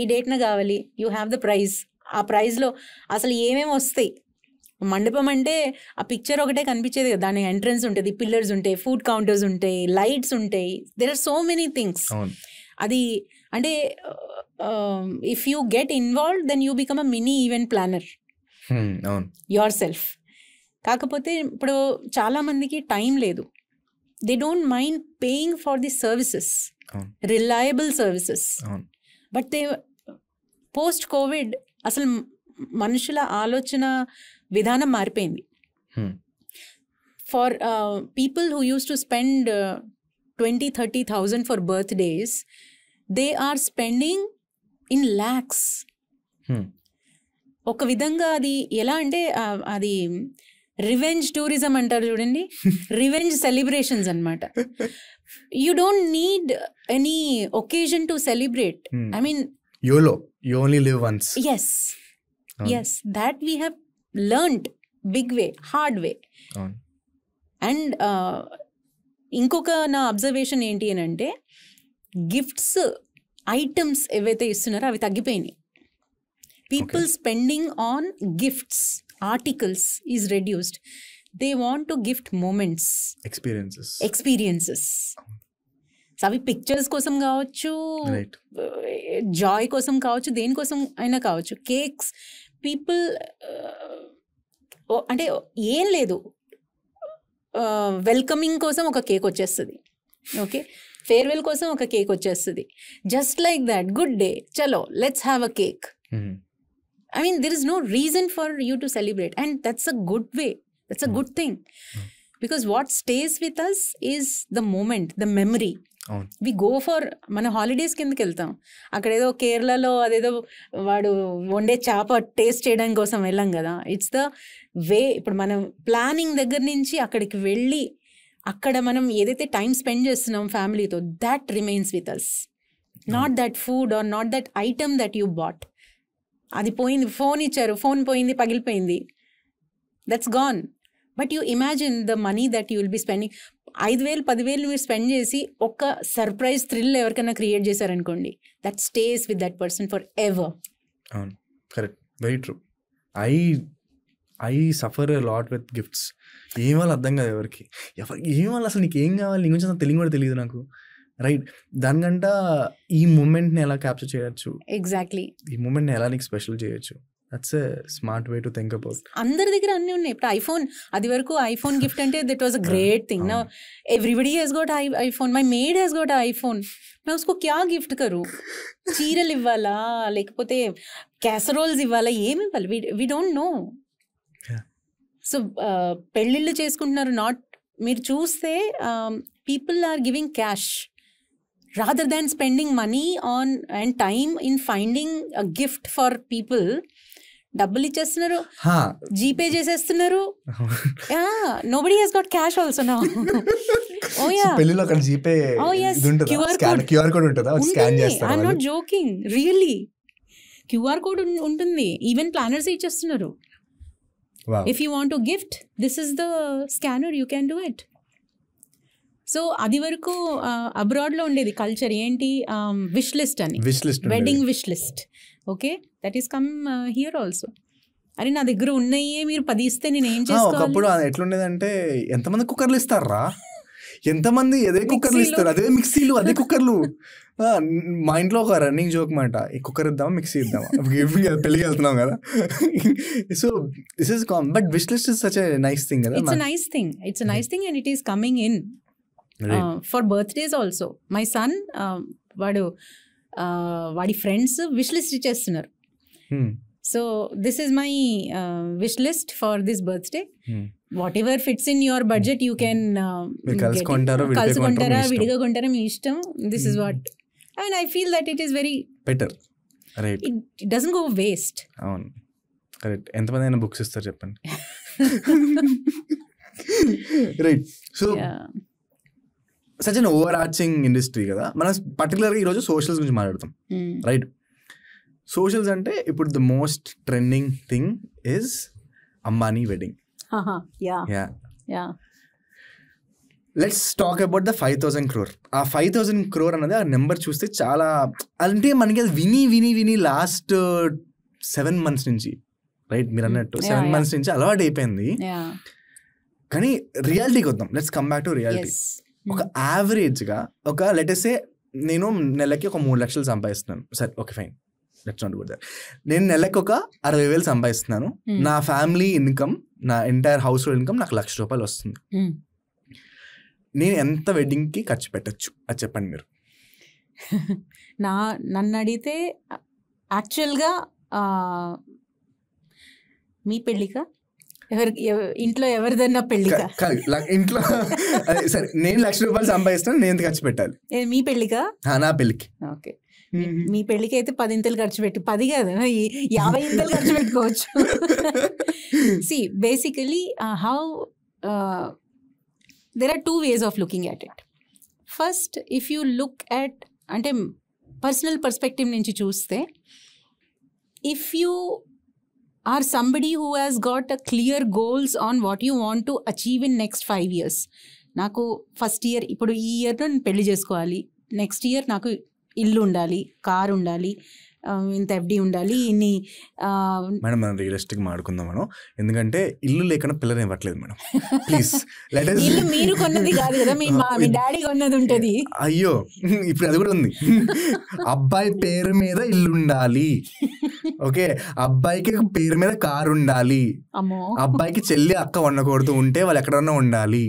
ఈ డేట్న కావాలి యూ హ్యావ్ ద ప్రైజ్ ఆ ప్రైజ్లో అసలు ఏమేమి వస్తాయి మండపం అంటే ఆ పిక్చర్ ఒకటే కనిపించేది కదా దాని ఎంట్రన్స్ ఉంటుంది పిల్లర్స్ ఉంటాయి ఫుడ్ కౌంటర్స్ ఉంటాయి లైట్స్ ఉంటాయి there are so many things అది అంటే if you get involve then you become a mini event planner yourself కాకపోతే ఇప్పుడు చాలామందికి టైం లేదు they don't mind paying for the services reliable services but they post Covid అసలు మనుషుల ఆలోచన విధానం మారిపోయింది for people who use to spend twenty thirty thousand for birthdays they are spending in lakhs ఒక విధంగా అది ఎలా అంటే అది రివెంజ్ టూరిజం అంటారు చూడండి రివెంజ్ సెలబ్రేషన్స్ అనమాట you don't need any occasion to celebrate I mean YOLO you only live once yes oh. yes that we have learnt big way hard way oh. and uh, ఇంకొక నా అబ్జర్వేషన్ ఏంటి అని అంటే గిఫ్ట్స్ ఐటమ్స్ ఏవైతే ఇస్తున్నారో అవి తగ్గిపోయినాయి people spending on gifts articles is reduced they want to gift moments experiences experiences అవి పిక్చర్స్ కోసం కావచ్చు జాయ్ కోసం కావచ్చు దేనికోసం అయినా కావచ్చు కేక్స్ పీపుల్ uh, oh, అంటే ఏం లేదు వెల్కమింగ్ uh, కోసం ఒక కేక్ వచ్చేస్తుంది ఓకే ఫేర్వెల్ కోసం ఒక కేక్ వచ్చేస్తుంది just like that good day చలో let's have a cake I mean there is no reason for you to celebrate and that's a good way that's a good thing because what stays with us is the moment the memory we go for మన హాలిడేస్ కిందకి వెళ్తాం అక్కడ ఏదో కేరళలో అదేదో వాడు వండే చేప టేస్ట్ చేయడానికి కోసం వెళ్ళాం కదా ఇట్స్ ద వే ఇప్పుడు మనం ప్లానింగ్ దగ్గర నుంచి అక్కడికి వెళ్ళి అక్కడ మనం ఏదైతే టైం స్పెండ్ చేస్తున్నాం ఫ్యామిలీతో that remains with us not that food or not that item that you bought అది పోయింది ఫోన్ ఇచ్చారు ఫోన్ పోయింది పగిలిపోయింది that's gone but you imagine the money that you will be spending ఐదు వేలు పదివేలు మీరు స్పెండ్ చేసి ఒక సర్ప్రైజ్ థ్రిల్ ఎవరికైనా క్రియేట్ చేశారనుకోండి that stays with that person forever అవును correct very true I I suffer lot with gifts ఏం వాళ్ళు అర్థం కాదు ఎవరికి ఎవరికి ఏం వాళ్ళు అసలు నీకు ఏం కావాలి నీ గురించి అసలు తెలియదు కూడా తెలియదు నాకు రైట్ దానికంట ఈ మూమెంట్ని ఎలా క్యాప్చర్ చేయొచ్చు ఎగ్జాక్ట్లీ ఈ మూమెంట్ని ఎలా నీకు స్పెషల్ చేయొచ్చు that's smart way to think about అందరి దగ్గర అన్నీ ఉన్నాయి ఇప్పుడు ఐఫోన్ అది వరకు ఐఫోన్ గిఫ్ట్ అంటే that was a great thing నా everybody he's got I iPhone my maid he's got iPhone మే ఉస్కో క్యా గిఫ్ట్ కరు చీరలు ఇవ్వాలా లేకపోతే క్యాసరోల్స్ ఇవ్వాలా ఏమి ఇవ్వాలి వి డోంట్ నో సో పెళ్ళిళ్ళు చేసుకుంటున్నారు నాట్ మీరు చూస్తే people are giving cash rather than spending money on and time in finding a gift for people డబ్బులు ఇచ్చేస్తున్నారు జీపే చేసేస్తున్నారు nobody Hess got cash also నా ఓ యా oh, పెళ్ళిలో అక్కడ జీపే క్యూఆర్ oh, కోడ్ ఉంటుందా స్కాన్ చేస్తారు I not joking really QR code ఉంటుంది ఈవెన్ ప్లానర్స్ ఇచ్చేస్తున్నారు if you want to gift this is the scanner you can do it so అది వరకు అబ్రాడ్లో ఉండేది కల్చర్ ఏంటి విష్ లిస్ట్ అని wish list wedding wish list okay that is come here also అరే నా దగ్గర ఉన్నాయే మీరు పది ఇస్తే నేను ఏం చేస్తాను ఒకప్పుడు ఎట్లుండేదంటే ఎంతమంది కుక్కర్లు ఇస్తారా ఎంతమంది అదే కుక్కర్లు ఇస్తారు అదే మిక్సీలు అదే కుక్కర్లు మా ఇంట్లో ఒక రన్నింగ్ జోక్ మాట ఈ కుక్కర్ ఇద్దామా మిక్సీ ఇద్దామా పెళ్ళికి వెళ్తున్నాం కదా so this is calm but wish list is such a nice thing కదా it's nice thing it's nice thing and it is coming in for birthdays also my son వాడు uh, వాడి ఫ్రెండ్స్ విష్ లిస్ట్ ఇచ్చేస్తున్నారు so this is my wish list for this birthday whatever fits in your budget you can కలుసుకుంటారా విడిగా కొంటారా మీ ఇష్టం this is what and I feel that it is very better right it doesn't go waste అవును కరెక్ట్ ఎంతమంది అయినా బుక్స్ ఇస్తారు చెప్పండి right so such an overarching industry కదా మనం పర్టికులర్గా ఈరోజు సోషల్స్ గురించి మాట్లాడతాం రైట్ hmm. సోషల్స్ అంటే ఇప్పుడు the most trending thing is Ambani wedding yeah let's talk about the five thousand crore ah five thousand crore అన్నది ఆ నెంబర్ చూస్తే చాలా అంటే మనకి అది విని విని విని లాస్ట్ సెవెన్ మంత్స్ నుంచి రైట్ మీరు అన్నట్టు సెవెన్ mm, మంత్స్ నుంచి అలవాటు అయిపోయింది కానీ రియాలిటీకి వద్దాం let's come back to reality ఒక యావరేజ్గా mm. ఒక లెటెస్ట్ నేను నెలకి ఒక మూడు లక్షలు సంపాదిస్తున్నాను సరే okay fine let's not good నేను నెలకు ఒక అరవై వేలు సంపాదిస్తున్నాను hmm. నా ఫ్యామిలీ ఇన్కమ్ నా ఎంటైర్ హౌస్ హోల్డ్ ఇన్కమ్ నాకు లక్ష రూపాయలు వస్తుంది hmm. నేను ఎంత వెడ్డింగ్కి ఖర్చు పెట్టచ్చు అది చెప్పండి మీరు నా నన్ను అడిగితే యాక్చువల్గా మీ పెళ్ళిక ఎవరికి ఇంట్లో ఎవరిదన్నా పెళ్ళిక ఇంట్లో సరే నేను లక్ష రూపాయలు సంపాదిస్తాను నేను ఖర్చు పెట్టాలి మీ పెళ్ళిక నా పెళ్ళికి ఓకే మీ పెళ్లికి అయితే ఇంతలు ఖర్చు పెట్టి పది కాదు యాభై ఇంతలు ఖర్చు పెట్టుకోవచ్చు see basically how there are two ways of looking at it first if you look at అంటే పర్సనల్ పర్స్పెక్టివ్ నుంచి చూస్తే if you are somebody who has got a clear goals on what you want to achieve in next five years నాకు ఫస్ట్ ఇయర్ ఇప్పుడు ఈ ఇయర్లో నేను పెళ్లి చేసుకోవాలి నెక్స్ట్ ఇయర్ నాకు ఇల్లు ఉండాలి కారు ఉండాలి ఇంత ఎఫ్డి ఉండాలి ఇన్ని మేడం మనం రియలిస్టిక్ మాడుకుందాం మనం ఎందుకంటే ఇల్లు లేకుండా పిల్లలు ఇవ్వట్లేదు మేడం ప్లీజ్ ఇల్లు మీరు కొన్నది కాదు కదా మీ మీ డాడీ కొన్నది ఉంటుంది అయ్యో ఇప్పుడు అది కూడా ఉంది అబ్బాయి పేరు మీద ఇల్లు ఉండాలి ఓకే అబ్బాయికి పేరు మీద కారు ఉండాలి అబ్బాయికి చెల్లి అక్క వండకూడదు ఉంటే వాళ్ళు ఎక్కడన్నా ఉండాలి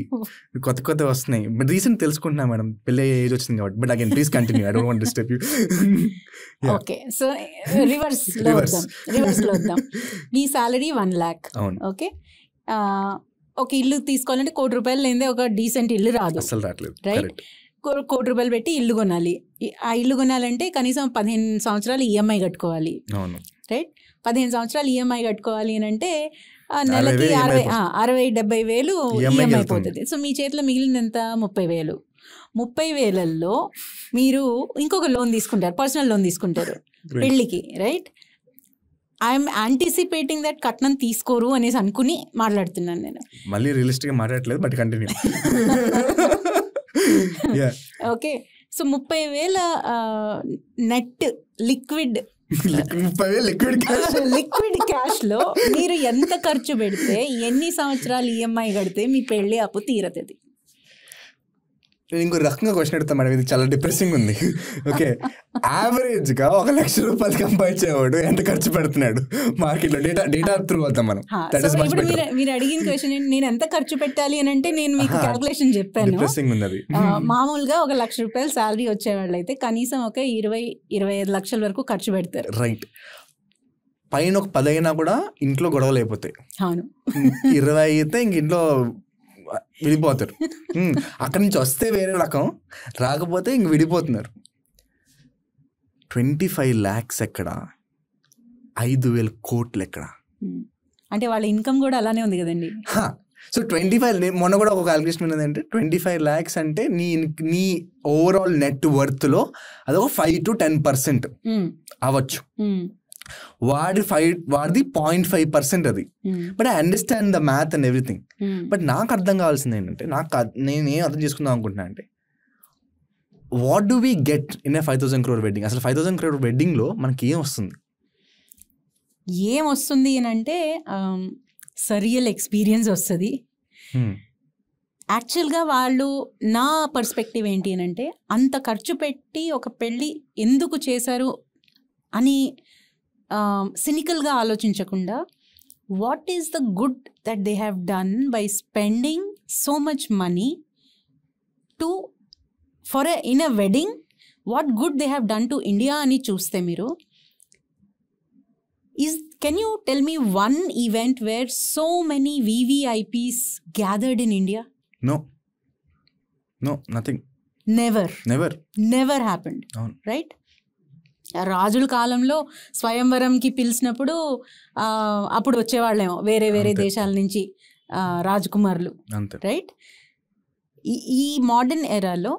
కొత్త కొత్త వస్తున్నాయి రీసెంట్ తెలుసుకుంటున్నా మేడం పెళ్ళి ఏజ్ వచ్చింది కాబట్టి but again please continue I don't disturb you okay so reverse reverse reverse లో వద్దాం మీ సాలరీ వన్ ల్యాక్ ఓకే ఒక ఇల్లు తీసుకోవాలంటే కోటి రూపాయలు లేదే ఒక డీసెంట్ ఇల్లు రాదు అసలు రావట్లేదు రైట్ కోటి రూపాయలు పెట్టి ఇల్లు కొనాలి ఆ ఇల్లు కొనాలంటే కనీసం పదిహేను సంవత్సరాలు ఈఎంఐ కట్టుకోవాలి రైట్ పదిహేను సంవత్సరాలు ఈఎంఐ కట్టుకోవాలి అని అంటే నెలకి అరవై అరవై డెబ్బై వేలు ఈఎంఐ పోతుంది సో మీ చేతిలో మిగిలినంత ముప్పై వేలు ముప్పై వేలల్లో మీరు ఇంకొక లోన్ తీసుకుంటారు పర్సనల్ లోన్ తీసుకుంటారు పెళ్ళికి రైట్ ఐఎమ్ యాంటిసిపేటింగ్ దట్ కట్నం తీసుకోరు అనేసి అనుకుని మాట్లాడుతున్నాను నేను మళ్ళీ రియలిస్టిక్గా మాట్లాడట్లేదు బట్ కంటిన్యూ ఓకే సో ముప్పై వేల net liquid liquid cash liquid cash లో మీరు ఎంత ఖర్చు పెడితే ఎన్ని సంవత్సరాలు ఈఎంఐ e కడితే మీ పెళ్లి అప్పు తీరతది నేను ఇంకో రకంగా క్వశ్చన్ అడుగుతా మేడం ఇది చాలా డిప్రెసింగ్ ఉంది ఓకే గా ఒక లక్ష రూపాయలు సంపాదించేవాడు ఎంత ఖర్చు పెడుతున్నాడు మార్కెట్లో డేటా డేటా త్రూ అవుతాం మనం మీరు అడిగిన క్వశ్చన్ నేను ఎంత ఖర్చు పెట్టాలి అని అంటే నేను మీకు క్యాల్కులేషన్ చెప్పాను డిప్రెసింగ్ ఉంది మామూలుగా ఒక లక్ష రూపాయలు శాలరీ వచ్చేవాళ్ళు అయితే కనీసం ఒక ఇరవై ఇరవై ఐదు లక్షల వరకు ఖర్చు పెడతారు రైట్ పైన ఒక పదైనా కూడా ఇంట్లో గొడవలు అయిపోతాయి అవును ఇరవై అయితే ఇంక ఇంట్లో విడిపోతారు అక్కడి నుంచి వస్తే వేరే రకం రాకపోతే ఇంక విడిపోతున్నారు ట్వంటీ ఫైవ్ ల్యాక్స్ ఎక్కడ ఐదు వేల కోట్లు ఎక్కడ అంటే వాళ్ళ ఇన్కమ్ కూడా అలానే ఉంది కదండి సో ట్వంటీ ఫైవ్ మొన్న కూడా ఒక క్యాలిక్యులేషన్ ఉన్నది అంటే ట్వంటీ ఫైవ్ ల్యాక్స్ అంటే నీ నీ ఓవరాల్ నెట్ వర్త్లో అదొక ఫైవ్ టు టెన్ పర్సెంట్ అవ్వచ్చు వాడి ఫైవ్ వాడిది పాయింట్ ఫైవ్ పర్సెంట్ అది but I understand the math and everything but నాకు అర్థం కావాల్సింది ఏంటంటే నాకు నేను ఏం అర్థం చేసుకుందాం అనుకుంటున్నా అంటే what do we get in five thousand crore wedding అసలు ఫైవ్ థౌసండ్ క్రోర్ వెడ్డింగ్లో మనకి ఏం వస్తుంది ఏం వస్తుంది అని అంటే సరియల్ ఎక్స్పీరియన్స్ వస్తుంది యాక్చువల్గా వాళ్ళు నా పర్స్పెక్టివ్ ఏంటి అని అంటే అంత ఖర్చు పెట్టి ఒక పెళ్ళి ఎందుకు చేశారు అని సినికల్గా ఆలోచించకుండా what is the good that they have done by spending so much money to for a in a wedding what good they have done to India అని చూస్తే మీరు is can you tell me one event where so many VVIPs gathered in India no no nothing never never never happened right రాజుల కాలంలో స్వయంవరంకి పిలిచినప్పుడు అప్పుడు వచ్చేవాళ్ళేమో వేరే వేరే దేశాల నుంచి రాజకుమారులు రైట్ ఈ మోడర్న్ ఎరాలో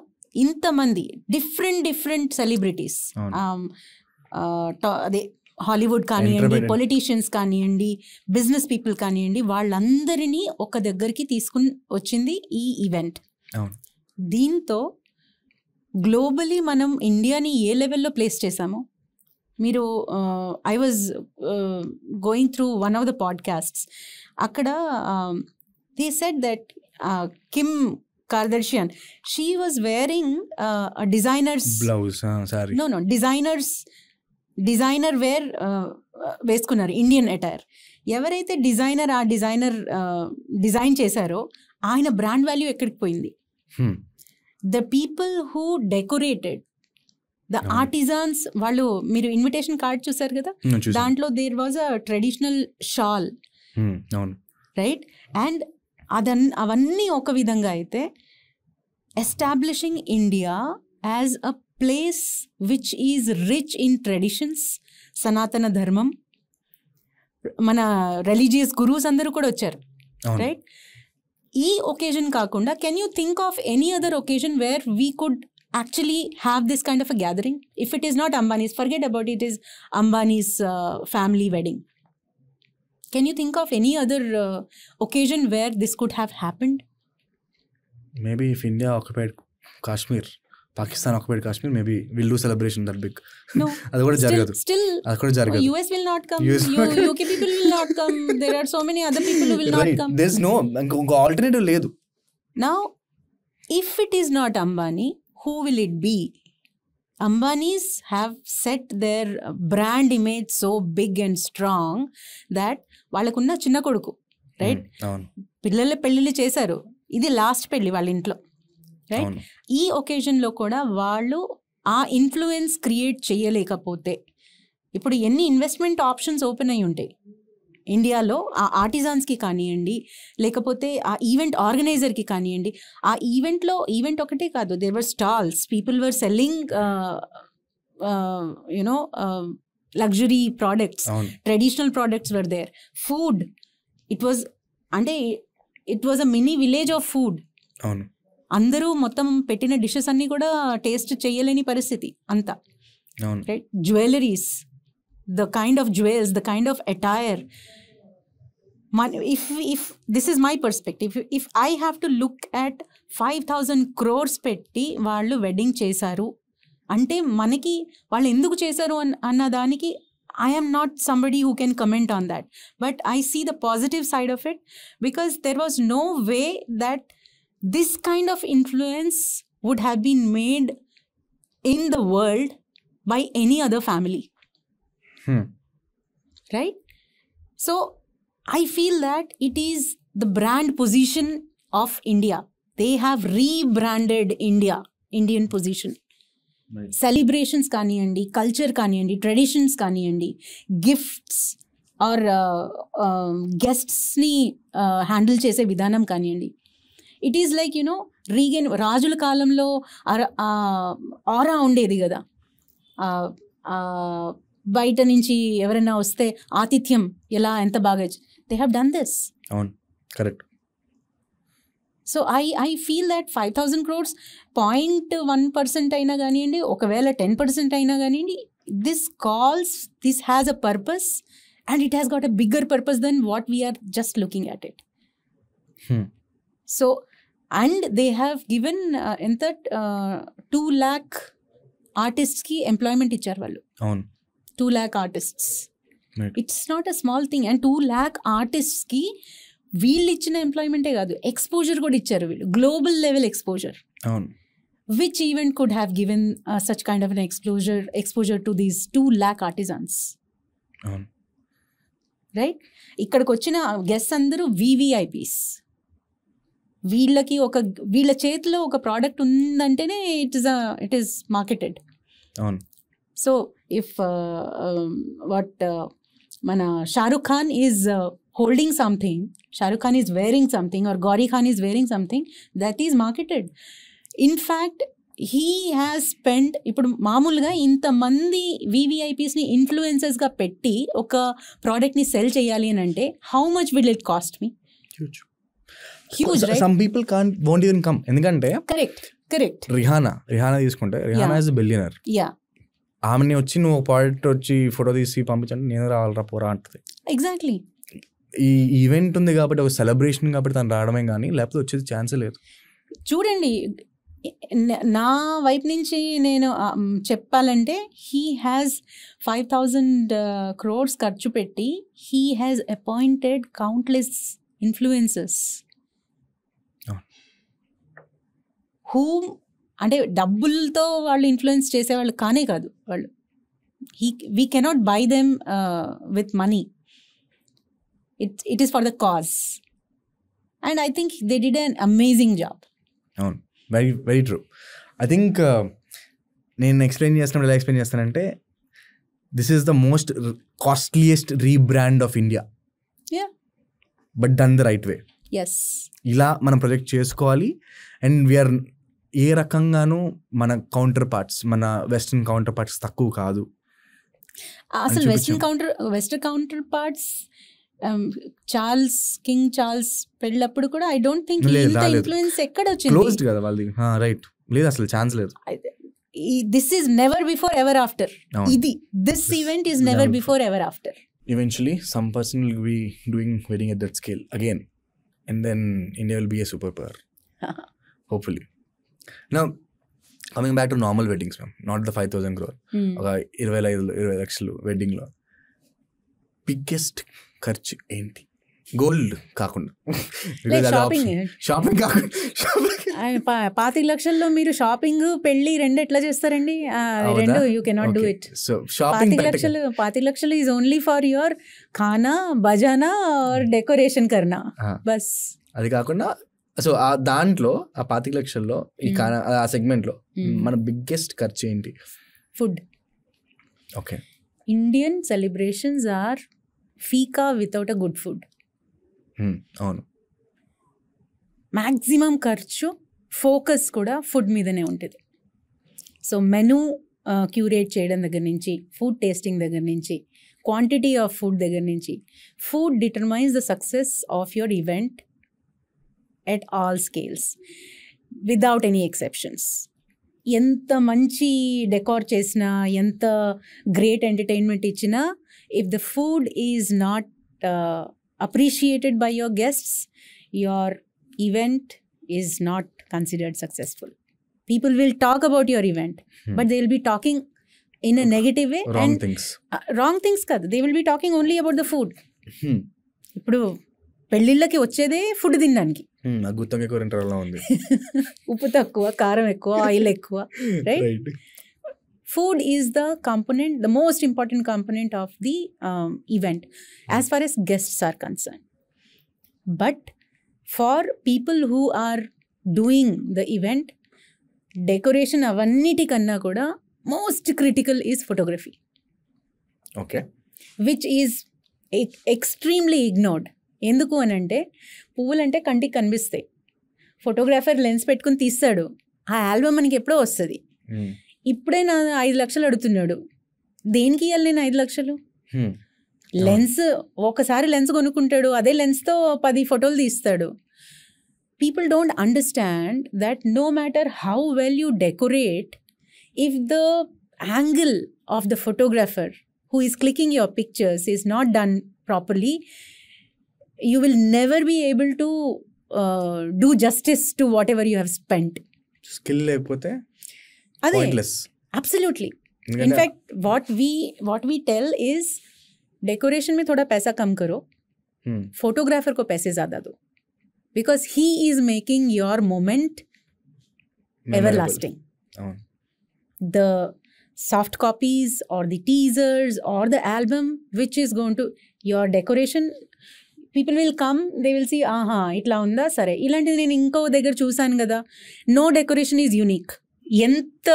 ఇంతమంది డిఫరెంట్ డిఫరెంట్ సెలబ్రిటీస్ అదే హాలీవుడ్ కానివ్వండి పొలిటీషియన్స్ కానివ్వండి బిజినెస్ పీపుల్ కానివ్వండి వాళ్ళందరినీ ఒక దగ్గరికి తీసుకుని వచ్చింది ఈ ఈవెంట్ దీంతో గ్లోబలీ మనం ఇండియాని ఏ లెవెల్లో ప్లేస్ చేశాము మీరు I was going through one of the podcasts అక్కడ they said that Kim Kardashian she was wearing designers blouse no no designers designer wear వేసుకున్నారు ఇండియన్ అటైర్ ఎవరైతే డిజైనర్ ఆ డిజైనర్ డిజైన్ uh, చేశారో ఆయన బ్రాండ్ వాల్యూ ఎక్కడికి పోయింది hmm. The people who decorated the artisans వాళ్ళు మీరు ఇన్విటేషన్ కార్డ్ చూసారు కదా దాంట్లో there was a traditional shawl right and అదన్ అవన్నీ ఒక విధంగా అయితే establishing India as a place which is rich in traditions సనాతన ధర్మం మన రెలీజియస్ గురువుస్ అందరూ కూడా వచ్చారు రైట్ ఈ ఒకేజన్ కాకుండా Can you think of any other occasion where we could actually have this kind of a gathering if it is not ambani's forget about it is ambani's uh, family wedding can you think of any other uh, occasion where this could have happened maybe if india occupied kashmir Pakistan occupied Kashmir maybe will do celebration that big అది కూడా జరగదు స్టిల్ అది కూడా జరగదు US will not come US UK people will not come there are so many other people who will not come there is no ఇంకొక ఆల్టర్నేటివ్ లేదు now if it is not Ambani who will it be Ambanis have set their brand image so big and strong that వాళ్ళకున్న చిన్న కొడుకు రైట్ hmm, పిల్లల పెళ్ళిళ్ళు చేశారు ఇది లాస్ట్ పెళ్ళి వాళ్ళ ఇంట్లో ఈ ఒకేజన్లో లో కూడా వాళ్ళు ఆ ఇన్ఫ్లుయెన్స్ క్రియేట్ చేయలేకపోతే ఇప్పుడు ఎన్ని ఇన్వెస్ట్మెంట్ ఆప్షన్స్ ఓపెన్ అయి ఉంటాయి ఇండియాలో ఆ ఆర్టిజాన్స్కి కానివ్వండి లేకపోతే ఆ ఈవెంట్ ఆర్గనైజర్కి కానివ్వండి ఆ ఈవెంట్లో ఈవెంట్ ఒకటే కాదు there were stalls people were selling you know luxury products traditional products were there food it was అంటే it was a mini village of food అవును అందరూ మొత్తం పెట్టిన డిషెస్ అన్నీ కూడా టేస్ట్ చేయలేని పరిస్థితి అంతా right jewelleries the kind of jewels the kind of attire if if this this my perspective if I have to look at five thousand crores పెట్టి వాళ్ళు వెడ్డింగ్ చేశారు అంటే మనకి వాళ్ళు ఎందుకు చేశారు అన్ అన్న దానికి am not somebody who can comment on that but I see the positive side of it because there was no way that this kind of influence would have been made in the world by any other family. Hmm. Right? So I feel that it is the brand position of India. They have rebranded India, Indian position. Celebrations కానివ్వండి కల్చర్ కానివ్వండి ట్రెడిషన్స్ కానివ్వండి గిఫ్ట్స్ ఆర్ గెస్ట్స్ని handle చేసే విధానం కానివ్వండి ఇట్ ఈస్ లైక్ యునో రీగన్ రాజుల కాలంలో ఆరా ఉండేది కదా బయట నుంచి ఎవరైనా వస్తే ఆతిథ్యం ఎలా ఎంత బాగా they have done this correct so I I feel that five thousand crores point one percent అయినా కానివ్వండి ఒకవేళ టెన్ పర్సెంట్ అయినా కానివ్వండి this calls this has a purpose and it has got a bigger purpose then what we're just looking at it so and they have given ఎంత టూ ల్యాక్ ఆర్టిస్ట్కి ఎంప్లాయ్మెంట్ ఇచ్చారు వాళ్ళు అవును two lakh artists it's not a small thing and two lakh ఆర్టిస్ట్కి వీళ్ళు ఇచ్చిన ఎంప్లాయ్మెంటే కాదు ఎక్స్పోజర్ కూడా ఇచ్చారు వీళ్ళు గ్లోబల్ లెవెల్ ఎక్స్పోజర్ అవును which event could have given such kind of exposure exposure to these two lakh artisans right ఇక్కడికి వచ్చిన గెస్ట్ అందరూ వివిఐపీస్ వీళ్ళకి ఒక వీళ్ళ చేతిలో ఒక ప్రోడక్ట్ ఉందంటేనే it is it is marketed so if what మన Shahrukh Khan is holding something Shahrukh Khan is wearing something or Gauri Khan is wearing something that is marketed in fact he has spend ఇప్పుడు మామూలుగా ఇంతమంది వివిఐపీస్ని ఇన్ఫ్లుయెన్సెస్గా పెట్టి ఒక ప్రోడక్ట్ని సెల్ చేయాలి అని అంటే how much will it cost me huge sum people can won't in come ఎందుకంటే కరెక్ట్ కరెక్ట్ రిహానా రిహానా తీసుకుంటే రిహానా ఇస్ బిలియనర్ యా ఆమెని వచ్చి నువ్వు ప్రోడక్ట్ వచ్చి ఫోటో తీసి పంపించండి నేను రావాలరా పోరా అంటది ఎగ్జాక్ట్లీ ఈ ఈవెంట్ ఉంది కాబట్టి ఒక సెలబ్రేషన్ కాబట్టి తను రావడమే కానీ లేకపోతే వచ్చేది ఛాన్స్ లేదు చూడండి నా వైపు నుంచి నేను చెప్పాలంటే he has five thousand crores ఖర్చు పెట్టి he has appointed countless influences whom అంటే డబ్బులతో వాళ్ళు ఇన్ఫ్లుయెన్స్ చేసేవాళ్ళు కానే కాదు వాళ్ళు he we cannot buy them with money it it is for the cause and I think they did an amazing job అవును very very true I think నేను ఎక్స్ప్లెయిన్ చేస్తున్నప్పుడు ఎలా ఎక్స్ప్లెయిన్ చేస్తానంటే this is the most costliest rebrand of India but done the right way yes ఇలా మనం ప్రొజెక్ట్ చేసుకోవాలి అండ్ వీఆర్ ఏ రకంగానూ మన కౌంటర్ పార్ట్స్ మన వెస్ట్రన్ కౌంటర్ పార్ట్స్ తక్కువ కాదు అసలు western counter western counterparts Charles king Charles పెళ్ళప్పుడు కూడా ఐ డోంట్ థింక్ ఇన్ఫ్లుయెన్స్ ఎక్కడ వచ్చింది క్లోజ్డ్ కదా వాళ్ళది రైట్ లేదు అసలు ఛాన్స్ లేదు this is never before ever after ఇది this event is never before ever after eventually some person will be doing wedding at that scale again and then India will be a super power hopefully నా coming back to normal weddings ma'am not the five thousand crore ఒక ఇరవై ఐదు ఇరవై లక్షలు వెడ్డింగ్లో బిగ్గెస్ట్ ఖర్చు ఏంటి గోల్డ్ కాకుండా షాపింగ్ కాకుండా పాతి లక్షల్లో మీరు షాపింగ్ పెళ్లి రెండు ఎట్లా చేస్తారండి రెండు you cannot do it so shopping లక్షలు పాతి లక్షలు ఈజ్ ఓన్లీ ఫర్ యువర్ ఖానా భజానా ఆర్ డెకరేషన్ కర్నా బస్ అది కాకుండా సో ఆ దాంట్లో ఆ పాతిక లక్షల్లో ఈ ఆ సెగ్మెంట్లో మన బిగ్గెస్ట్ ఖర్చు ఏంటి food okay Indian celebrations are ఫీకా వితౌట్ అ గుడ్ ఫుడ్ అవును మ్యాక్సిమం ఖర్చు ఫోకస్ కూడా ఫుడ్ మీదనే ఉంటుంది సో మెను క్యూరేట్ చేయడం దగ్గర నుంచి ఫుడ్ టేస్టింగ్ దగ్గర నుంచి క్వాంటిటీ ఆఫ్ ఫుడ్ దగ్గర నుంచి food determines the success of your event at all scales, without any exceptions, ఎంత మంచి డెకార్ చేసినా ఎంత గ్రేట్ ఎంటర్టైన్మెంట్ ఇచ్చినా if the food is not appreciated by your guests your event is not considered successful people will talk about your event hmm. but they will be talking in a negative way wrong things uh, wrong things they will be talking only about the food hmm. ఇప్పుడు పెళ్ళిళ్ళకి వచ్చేదే ఫుడ్ తినడానికి ఉంది ఉప్పు తక్కువ కారం ఎక్కువ ఆయిల్ ఎక్కువ right food is the component the most important component of the event as far as guests are concern but for people who are doing the event decoration అవన్నిటికన్నా కూడా most critical is photography okay which is extremely ignored ఎందుకు అని అంటే అంటే కంటికి కనిపిస్తాయి ఫోటోగ్రాఫర్ లెన్స్ పెట్టుకుని తీస్తాడు ఆ ఆల్బమ్ మనకి ఎప్పుడో వస్తుంది ఇప్పుడే నా ఐదు లక్షలు అడుగుతున్నాడు దేనికి ఇవ్వాలి నేను ఐదు లక్షలు లెన్స్ ఒకసారి లెన్స్ కొనుక్కుంటాడు అదే లెన్స్తో పది ఫోటోలు తీస్తాడు people don't understand that no matter how well you decorate if the angle of the photographer who is clicking your pictures is not done properly you will never be able to uh, do justice to whatever you have spent. Skill pointless. Absolutely. In fact, what we what we tell is decoration. में थोड़ा पैसा कम करो फोटोग्राफर hmm. को पैसे ज्यादा दो because he is making your moment ever lasting The soft copies or the teasers or the album which is going to your decoration people will come they will see ఆహా ఇట్లా ఉందా సరే ఇలాంటిది నేను ఇంకో దగ్గర చూశాను కదా నో డెకరేషన్ ఈజ్ యూనిక్ ఎంత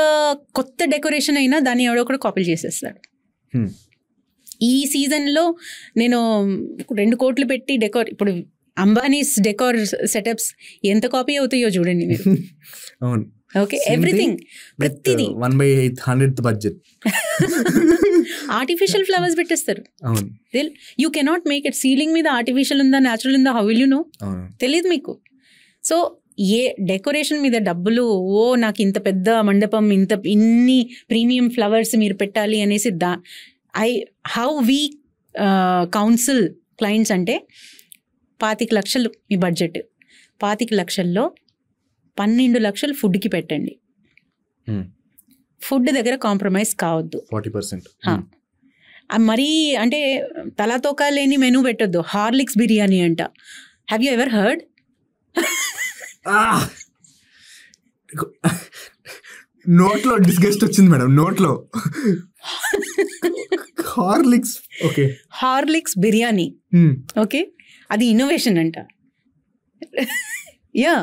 కొత్త డెకరేషన్ అయినా దాన్ని ఎవడో ఒకటి కాపీ చేసేస్తాడు hmm. ఈ సీజన్లో నేను రెండు కోట్లు పెట్టి డెకోర్ ఇప్పుడు అంబానీస్ డెకోర్ సెటప్స్ ఎంత కాపీ అవుతాయో చూడండి మీరు అవును ఓకే ఎవ్రీథింగ్ ప్రతిది one by eight hundred budget artificial flowers పెట్టేస్తారు you cannot make it ceiling మీద ఆర్టిఫిషియల్ ఉందా న్యాచురల్ ఉందా హౌ విల్ యూ నో తెలియదు మీకు సో ఏ డెకరేషన్ మీద డబ్బులు ఓ నాకు ఇంత పెద్ద మండపం ఇంత ఇన్ని ప్రీమియం ఫ్లవర్స్ మీరు పెట్టాలి అనేసి దా I how we counsel clients అంటే పాతిక లక్షలు మీ బడ్జెట్ పాతిక లక్షల్లో పన్నెండు లక్షలు ఫుడ్కి పెట్టండి ఫుడ్ దగ్గర కాంప్రమైజ్ కావద్దు ఫార్టీ పర్సెంట్ మరీ అంటే తలాతోక లేని మెనూ పెట్టొద్దు హార్లిక్స్ బిర్యానీ అంట హ్యావ్ యూ ఎవర్ హర్డ్ నోట్లో డిస్గస్ట్ వచ్చింది మేడం నోట్లో Horlicks okay Horlicks biryani okay అది ఇన్నోవేషన్ అంట యా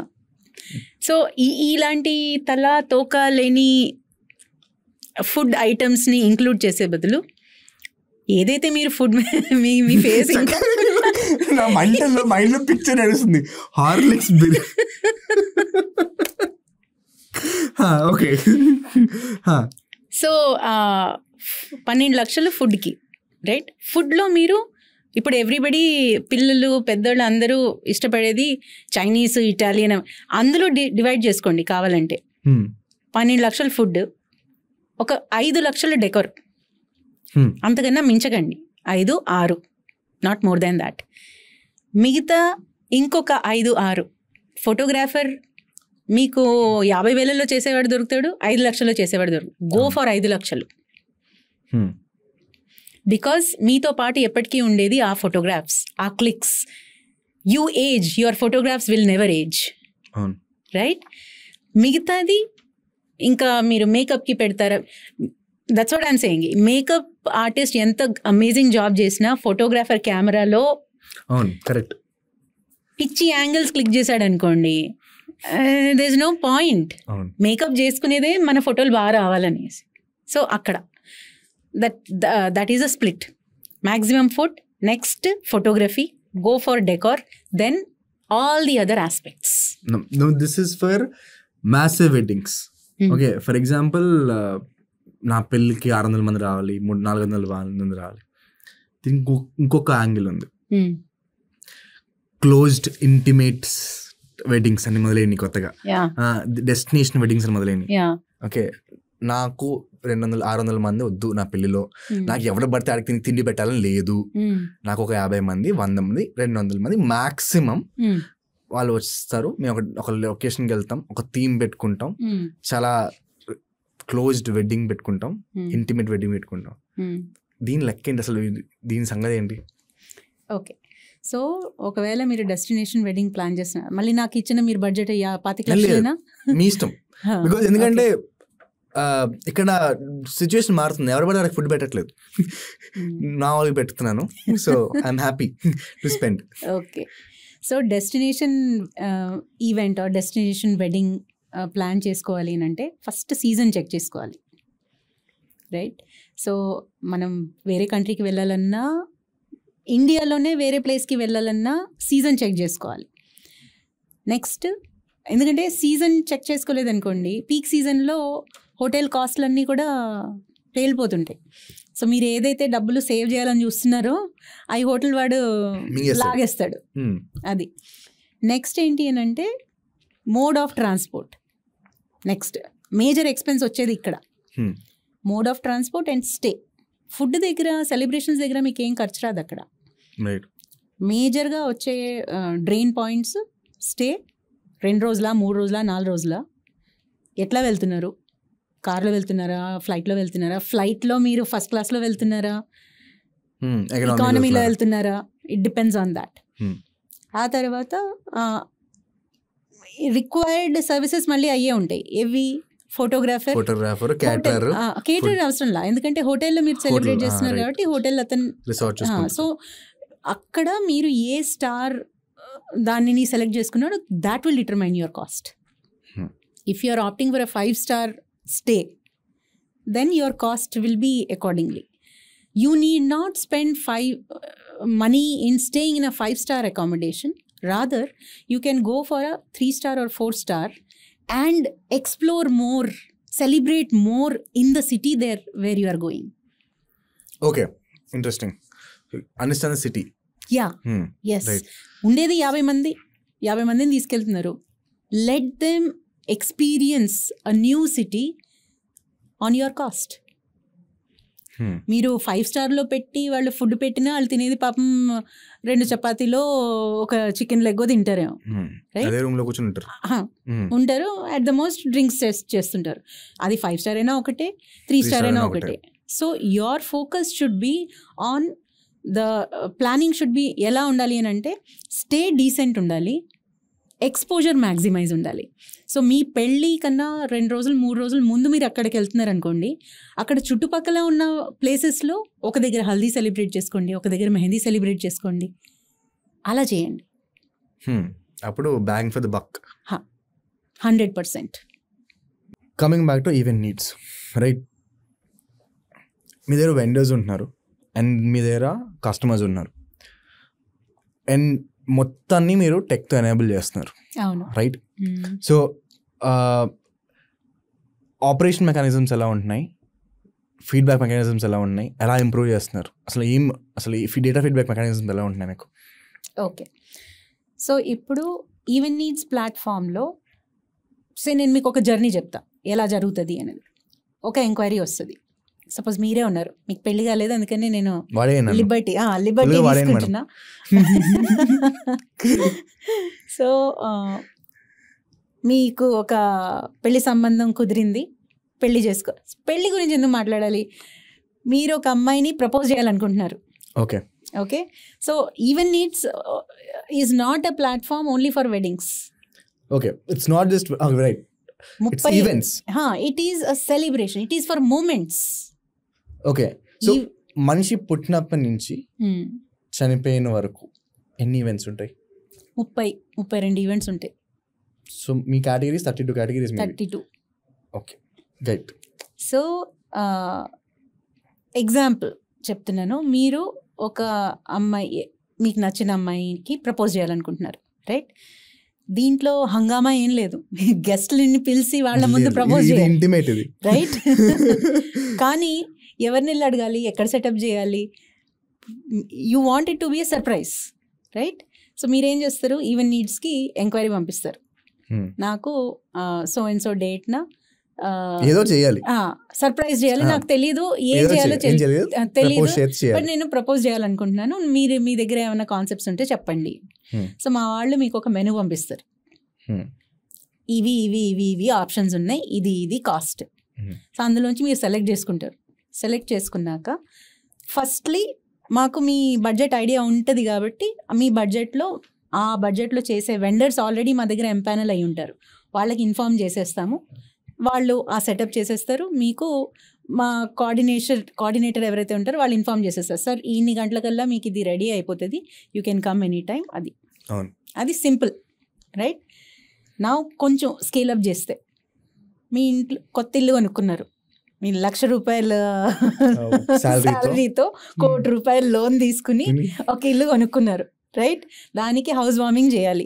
సో ఈ ఇలాంటి తల తోక లేని ఫుడ్ ఐటమ్స్ని ఇంక్లూడ్ చేసే బదులు ఏదైతే మీరు ఫుడ్ మీ మీ ఫేస్ నా మైండ్లో మైండ్లో పిక్చర్ నడుస్తుంది హార్లిక్స్ బిల్ ఓకే సో పన్నెండు లక్షలు ఫుడ్కి రైట్ ఫుడ్లో మీరు ఇప్పుడు ఎవ్రీబడి పిల్లలు పెద్దోళ్ళు అందరూ ఇష్టపడేది చైనీస్ ఇటాలియన్ అందులో డివైడ్ చేసుకోండి కావాలంటే పన్నెండు లక్షల ఫుడ్ ఒక ఐదు లక్షల డెకోర్ అంతకన్నా మించకండి ఐదు ఆరు నాట్ మోర్ దాన్ దాట్ మిగతా ఇంకొక ఐదు ఆరు ఫోటోగ్రాఫర్ మీకు యాభై వేలలో చేసేవాడు దొరుకుతాడు ఐదు లక్షల్లో చేసేవాడు దొరుకుతాడు గో ఫర్ ఐదు లక్షలు బికాస్ మీతో పాటు ఎప్పటికీ ఉండేది ఆ ఫోటోగ్రాఫ్స్ ఆ clicks you age your photographs will never age right మిగతాది ఇంకా మీరు మేకప్కి పెడతారా that's what I'm saying makeup artist ఎంత అమేజింగ్ జాబ్ చేసినా ఫోటోగ్రాఫర్ కెమెరాలో అవును కరెక్ట్ పిచ్చి యాంగిల్స్ క్లిక్ చేశాడు అనుకోండి దేస్ నో పాయింట్ మేకప్ చేసుకునేదే మన ఫోటోలు బాగా రావాలనేసి సో అక్కడ that uh, that is a split maximum food next photography go for decor then all the other aspects no no this is for massive weddings mm. okay for example uh, నా పెళ్ళికి ఆరు వందల మంది రావాలి మూడు నాలుగు వందల మంది రావాలి ఇంకో ఇంకొక యాంగిల్ ఉంది క్లోజ్డ్ ఇంటిమేట్స్ వెడ్డింగ్స్ అని మొదలైనవి కొత్తగా డెస్టినేషన్ వెడ్డింగ్స్ అని మొదలైనవి ఓకే నాకు రెండు వందల ఆరు వందల మంది వద్దు నా పెళ్లిలో నాకు ఎవడ పడితే ఆడికి తిని తిండి పెట్టాలని లేదు నాకు ఒక యాభై మంది వంద మంది రెండు వందల మంది మాక్సిమం వాళ్ళు వస్తారు మేము ఒక ఒక లొకేషన్కి వెళ్తాం ఒక థీమ్ పెట్టుకుంటాం చాలా క్లోజ్డ్ వెడ్డింగ్ పెట్టుకుంటాం ఇంటిమేట్ వెడ్డింగ్ పెట్టుకుంటాం దీని లెక్క ఏంటి అసలు దీని సంగతి ఏంటి ఓకే సో ఒకవేళ మీరు డెస్టినేషన్ వెడ్డింగ్ ప్లాన్ చేస్తున్నారు మళ్ళీ నాకు ఇచ్చిన మీరు బడ్జెట్ పాతిక మీ ఇష్టం ఎందుకంటే ఇక్కడ సిచ్యువేషన్ మారుతుంది ఎవరు పడితే ఫుడ్ పెట్టట్లేదు hmm. నా వాళ్ళకి పెట్టుతున్నాను so I'm happy to spend okay so destination event or destination wedding plan చేసుకోవాలి అంటే ఫస్ట్ సీజన్ చెక్ చేసుకోవాలి రైట్ సో మనం వేరే కంట్రీకి వెళ్ళాలన్నా ఇండియాలోనే వేరే ప్లేస్కి వెళ్ళాలన్నా సీజన్ చెక్ చేసుకోవాలి నెక్స్ట్ ఎందుకంటే సీజన్ చెక్ చేసుకోలేదనుకోండి పీక్ సీజన్లో హోటల్ కాస్ట్లన్నీ కూడా పేలిపోతుంటాయి సో మీరు ఏదైతే డబ్బులు సేవ్ చేయాలని చూస్తున్నారో ఆ హోటల్ వాడు లాగేస్తాడు అది నెక్స్ట్ ఏంటి అని అంటే mode of transport next major expense వచ్చేది ఇక్కడ mode of transport and stay food దగ్గర సెలబ్రేషన్స్ దగ్గర మీకు ఏం ఖర్చు రాదు అక్కడ మేజర్గా వచ్చే డ్రెయిన్ పాయింట్స్ స్టే రెండు రోజుల మూడు రోజుల నాలుగు రోజుల ఎట్లా వెళ్తున్నారు కార్లో వెళ్తున్నారా ఫ్లైట్లో వెళ్తున్నారా ఫ్లైట్లో మీరు ఫస్ట్ క్లాస్లో వెళ్తున్నారా ఎకానమీలో వెళ్తున్నారా ఇట్ డిపెండ్స్ ఆన్ దాట్ ఆ తర్వాత రిక్వైర్డ్ సర్వీసెస్ మళ్ళీ అయ్యే ఉంటాయి ఎవి ఫోటోగ్రాఫర్ ఫోటోగ్రాఫర్ క్యాటర్ క్యాటర్ అవసరం లా ఎందుకంటే హోటల్లో మీరు సెలబ్రేట్ చేస్తున్నారు కాబట్టి హోటల్ అతను సో అక్కడ మీరు ఏ స్టార్ దానిని సెలెక్ట్ చేసుకున్నాడో that will determine your cost if you are opting for a five star stay, then your cost will be accordingly. You need not spend five uh, money in staying in a five star accommodation. Rather, you can go for a three star or four star and explore more, celebrate more in the city there where you are going. Okay, interesting. Understand the city. Yeah. Hmm, yes. ఉండేది యాభై మంది యాభై మందిని తీసుకెళ్తున్నారు let them experience a new city on your cost మీరు ఫైవ్ స్టార్లో పెట్టి వాళ్ళు ఫుడ్ పెట్టినా వాళ్ళు తినేది పాపం రెండు చపాతీలో ఒక చికెన్ లెగ్గో తింటారేమో hmm. ఉంటారు అట్ ద మోస్ట్ డ్రింక్స్ చేస్తుంటారు అది ఫైవ్ స్టార్ అయినా ఒకటే త్రీ స్టార్ అయినా ఒకటే so your focus should be on the planning should be ఎలా ఉండాలి అని అంటే స్టే డీసెంట్ ఉండాలి ఎక్స్పోజర్ మ్యాక్సిమైజ్ ఉండాలి సో మీ పెళ్ళి కన్నా రెండు రోజులు మూడు రోజులు ముందు మీరు అక్కడికి వెళ్తున్నారు అనుకోండి అక్కడ చుట్టుపక్కల ఉన్న ప్లేసెస్లో ఒక దగ్గర హల్దీ సెలబ్రేట్ చేసుకోండి ఒక దగ్గర మెహందీ సెలబ్రేట్ చేసుకోండి అలా చేయండి అప్పుడు bank for the buck hundred percent coming back to Even Needs right మీ దగ్గర వెండర్స్ ఉంటున్నారు అండ్ మీ దగ్గర కస్టమర్స్ ఉన్నారు అండ్ మొత్తాన్ని మీరు టెక్తో ఎనేబుల్ చేస్తున్నారు అవును right Hmm. So operation mechanisms ఎలా ఉంటున్నాయి ఫీడ్బ్యాక్ మెకానిజమ్స్ ఎలా ఉన్నాయి ఎలా ఇంప్రూవ్ చేస్తున్నారు అసలు ఏం అసలు ఈ డేటా ఫీడ్బ్యాక్ మెకానిజమ్స్ ఎలా ఉంటున్నాయి మీకు ఓకే సో ఇప్పుడు ఈవెన్ నీడ్స్ ప్లాట్ఫామ్లో సో నేను మీకు ఒక జర్నీ చెప్తా ఎలా జరుగుతుంది అనేది ఒక ఎంక్వైరీ వస్తుంది సపోజ్ మీరే ఉన్నారు మీకు పెళ్లి కాలేదు అందుకని నేను లిబర్టీ లిబర్టీ తీసుకుంటున్నా సో మీకు ఒక పెళ్లి సంబంధం కుదిరింది పెళ్లి చేసుకో పెళ్లి గురించి ఎందుకు మాట్లాడాలి మీరు ఒక అమ్మాయిని ప్రపోజ్ చేయాలనుకుంటున్నారు okay okay so Even Needs is not a platform only for weddings okay it's not just right ముప్పై events it is a celebration it is for moments okay so మనిషి పుట్టినప్పటి నుంచి చనిపోయిన వరకు ఎన్ని ఈవెంట్స్ ఉంటాయి ముప్పై ముప్పై రెండు ఈవెంట్స్ ఉంటాయి సో మీ categories thirty two categories thirty two okay right so example చెప్తున్నాను మీరు ఒక అమ్మాయి మీకు నచ్చిన అమ్మాయికి ప్రపోజ్ చేయాలనుకుంటున్నారు రైట్ దీంట్లో హంగామా ఏం లేదు గెస్ట్లని పిలిచి వాళ్ళ ముందు ప్రపోజ్ చేయాలి రైట్ కానీ ఎవరిని వెళ్ళి అడగాలి ఎక్కడ సెటప్ చేయాలి you want it to be a surprise right so మీరేం చేస్తారు ఈవెన్ నీడ్స్కి ఎంక్వైరీ పంపిస్తారు Hmm. నాకు సో అండ్ సో డేట్న ఏదో చేయాలి సర్ప్రైజ్ చేయాలి ah. నాకు తెలీదు ఏం చేయాలో తెలియదు బట్ నేను ప్రపోజ్ చేయాలనుకుంటున్నాను మీరు మీ దగ్గర ఏమైనా కాన్సెప్ట్స్ ఉంటే చెప్పండి సో hmm. మా వాళ్ళు మీకు ఒక మెను పంపిస్తారు hmm. ఇవి ఇవి ఇవి ఇవి ఆప్షన్స్ ఉన్నాయి ఇది ఇది కాస్ట్ సో అందులోంచి మీరు సెలెక్ట్ చేసుకుంటారు సెలెక్ట్ చేసుకున్నాక ఫస్ట్లీ మాకు మీ బడ్జెట్ ఐడియా ఉంటుంది కాబట్టి మీ బడ్జెట్లో ఆ బడ్జెట్లో చేసే వెండర్స్ ఆల్రెడీ మా దగ్గర ఎంపానల్ అయి ఉంటారు వాళ్ళకి ఇన్ఫామ్ చేసేస్తాము వాళ్ళు ఆ సెటప్ చేసేస్తారు మీకు మా కోఆర్డినేషన్ కోఆర్డినేటర్ ఎవరైతే ఉంటారో వాళ్ళు ఇన్ఫామ్ చేసేస్తారు సార్ ఇన్ని గంటలకల్లా మీకు ఇది రెడీ అయిపోతుంది you can come any time అది అది సింపుల్ రైట్ నా కొంచెం స్కేల్ అప్ చేస్తే మీ ఇంట్లో కొత్త ఇల్లు కొనుక్కున్నారు మీ లక్ష రూపాయల శాలరీతో కోటి రూపాయలు లోన్ తీసుకుని ఒక ఇల్లు కొనుక్కున్నారు రైట్ దానికి హౌస్ వార్మింగ్ చేయాలి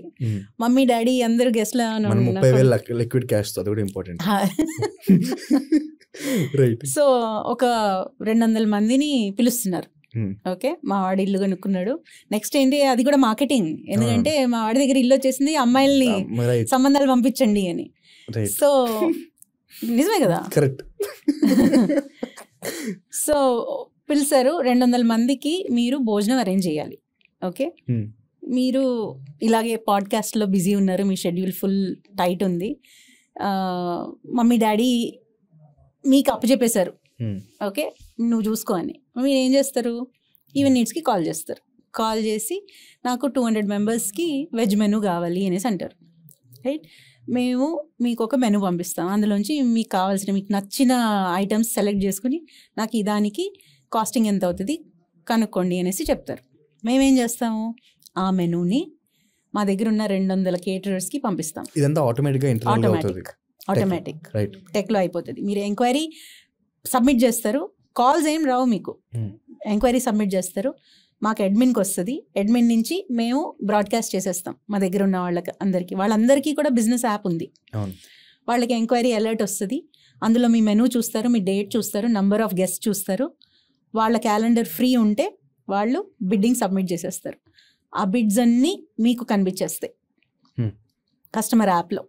మమ్మీ డాడీ అందరు గెస్ట్ ముప్పై లిక్విడ్ క్యాష్ ఇంపార్టెంట్ సో ఒక రెండు వందల మందిని పిలుస్తున్నారు ఓకే మా వాడి ఇల్లు కనుక్కున్నాడు నెక్స్ట్ ఏంటి అది కూడా మార్కెటింగ్ ఎందుకంటే మా వాడి దగ్గర ఇల్లు వచ్చేసింది అమ్మాయిల్ని సంబంధాలు పంపించండి అని సో నిజమే కదా కరెక్ట్ సో పిలిచారు రెండు వందల మందికి మీరు భోజనం అరేంజ్ చేయాలి ఓకే మీరు ఇలాగే పాడ్కాస్ట్లో బిజీ ఉన్నారు మీ షెడ్యూల్ ఫుల్ టైట్ ఉంది మమ్మీ డాడీ మీకు అప్పచెప్పేశారు ఓకే నువ్వు చూసుకో అని మీరు ఏం చేస్తారు ఈవెన్ నీడ్స్కి కాల్ చేస్తారు కాల్ చేసి నాకు టూ హండ్రెడ్ మెంబర్స్కి వెజ్ మెనూ కావాలి అనేసి అంటారు రైట్ మేము మీకు ఒక మెనూ పంపిస్తాం అందులోంచి మీకు కావాల్సిన మీకు నచ్చిన ఐటమ్స్ సెలెక్ట్ చేసుకుని నాకు ఇదానికి దానికి కాస్టింగ్ ఎంత అవుతుంది కనుక్కోండి అనేసి చెప్తారు మేమేం చేస్తాము ఆ మెనూని మా దగ్గర ఉన్న రెండు వందల కేటరర్స్కి పంపిస్తాం ఇదంతా ఆటోమేటిక్గా ఆటోమేటిక్ ఆటోమేటిక్ టెక్లో అయిపోతుంది మీరు ఎంక్వైరీ సబ్మిట్ చేస్తారు కాల్స్ ఏం రావు మీకు hmm. ఎంక్వైరీ సబ్మిట్ చేస్తారు మాకు అడ్మిన్కి వస్తుంది అడ్మిన్ నుంచి మేము బ్రాడ్కాస్ట్ చేసేస్తాం మా దగ్గర ఉన్న వాళ్ళకి అందరికీ వాళ్ళందరికీ కూడా బిజినెస్ యాప్ ఉంది వాళ్ళకి ఎంక్వైరీ అలర్ట్ వస్తుంది అందులో మీ మెనూ చూస్తారు మీ డేట్ చూస్తారు నంబర్ ఆఫ్ గెస్ట్ చూస్తారు వాళ్ళ క్యాలెండర్ ఫ్రీ ఉంటే వాళ్ళు బిడ్డింగ్ సబ్మిట్ చేసేస్తారు ఆ బిడ్స్ అన్నీ మీకు కనిపించేస్తాయి కస్టమర్ hmm. యాప్లో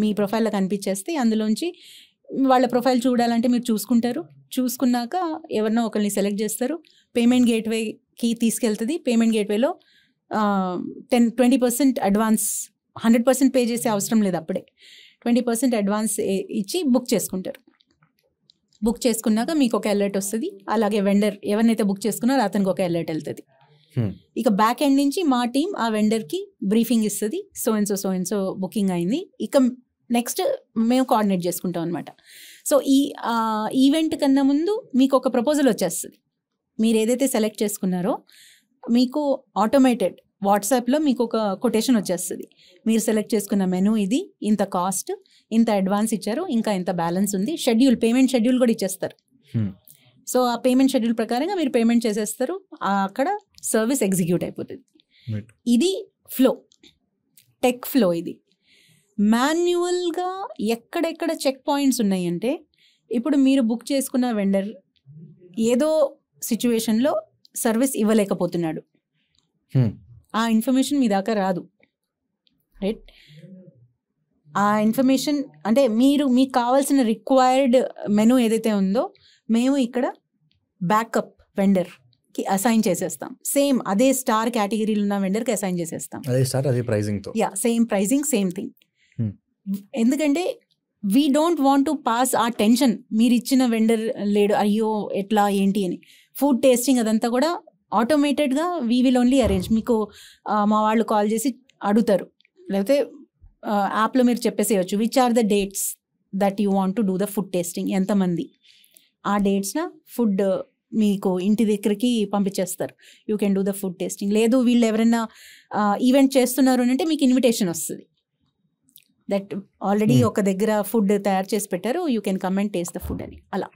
మీ ప్రొఫైల్లో కనిపించేస్తే అందులోంచి వాళ్ళ ప్రొఫైల్ చూడాలంటే మీరు చూసుకుంటారు చూసుకున్నాక ఎవరినో ఒకరిని సెలెక్ట్ చేస్తారు పేమెంట్ గేట్వేకి తీసుకెళ్తుంది పేమెంట్ గేట్వేలో ten twenty percent advance hundred percent pay చేసే అవసరం లేదు అప్పుడే ట్వంటీ పర్సెంట్ అడ్వాన్స్ ఇచ్చి బుక్ చేసుకుంటారు బుక్ చేసుకున్నాక మీకు ఒక అలర్ట్ వస్తుంది అలాగే వెండర్ ఎవరినైతే బుక్ చేసుకున్నారో అతనికి ఒక అలర్ట్ వెళ్తుంది hmm. ఇక బ్యాక్ ఎండ్ నుంచి మా టీం ఆ వెండర్కి బ్రీఫింగ్ ఇస్తుంది so and so so and so booking అయింది ఇక నెక్స్ట్ మేము కోఆర్డినేట్ చేసుకుంటాం అనమాట సో ఈ ఈవెంట్ కన్నా ముందు మీకు ఒక ప్రపోజల్ వచ్చేస్తుంది మీరు ఏదైతే సెలెక్ట్ చేసుకున్నారో మీకు ఆటోమేటెడ్ వాట్సాప్లో మీకు ఒక కొటేషన్ వచ్చేస్తుంది మీరు సెలెక్ట్ చేసుకున్న మెనూ ఇది ఇంత కాస్ట్ ఇంత అడ్వాన్స్ ఇచ్చారు ఇంకా ఇంత బ్యాలెన్స్ ఉంది షెడ్యూల్ పేమెంట్ షెడ్యూల్ కూడా ఇచ్చేస్తారు hmm. సో ఆ పేమెంట్ షెడ్యూల్ ప్రకారంగా మీరు పేమెంట్ చేసేస్తారు అక్కడ సర్వీస్ ఎగ్జిక్యూట్ అయిపోతుంది ఇది ఫ్లో టెక్ ఫ్లో ఇది మాన్యువల్గా ఎక్కడెక్కడ చెక్ పాయింట్స్ ఉన్నాయంటే ఇప్పుడు మీరు బుక్ చేసుకున్న వెండర్ ఏదో సిచ్యువేషన్లో సర్వీస్ ఇవ్వలేకపోతున్నాడు hmm. ఆ ఇన్ఫర్మేషన్ మీ దాకా రాదు రైట్ ఆ ఇన్ఫర్మేషన్ అంటే మీరు మీకు కావాల్సిన రిక్వైర్డ్ మెను ఏదైతే ఉందో మేము ఇక్కడ బ్యాకప్ వెండర్ కి అసైన్ చేసేస్తాం సేమ్ అదే స్టార్ కేటగిరీలు ఉన్న వెండర్కి అసైన్ చేసేస్తాం అదే స్టార్ అదే ప్రైజింగ్ తో yeah same pricing same thing ఎందుకంటే we don't want to pass ఆ టెన్షన్ మీరు ఇచ్చిన వెండర్ లేడు అయ్యో ఎట్లా ఏంటి అని ఫుడ్ టేస్టింగ్ అదంతా కూడా ఆటోమేటెడ్గా వీ విల్ ఓన్లీ అరేంజ్ మీకు మా వాళ్ళు కాల్ చేసి అడుగుతారు లేకపోతే యాప్లో మీరు చెప్పేసేయచ్చు which are the dates that you want to do the food tasting ఎంతమంది ఆ డేట్స్న ఫుడ్ మీకు ఇంటి దగ్గరికి పంపించేస్తారు you can do the food tasting లేదు వీళ్ళు ఎవరైనా ఈవెంట్ చేస్తున్నారు అంటే మీకు ఇన్విటేషన్ వస్తుంది దట్ ఆల్రెడీ ఒక దగ్గర ఫుడ్ తయారు చేసి పెట్టారు you can come and taste the food అని అలా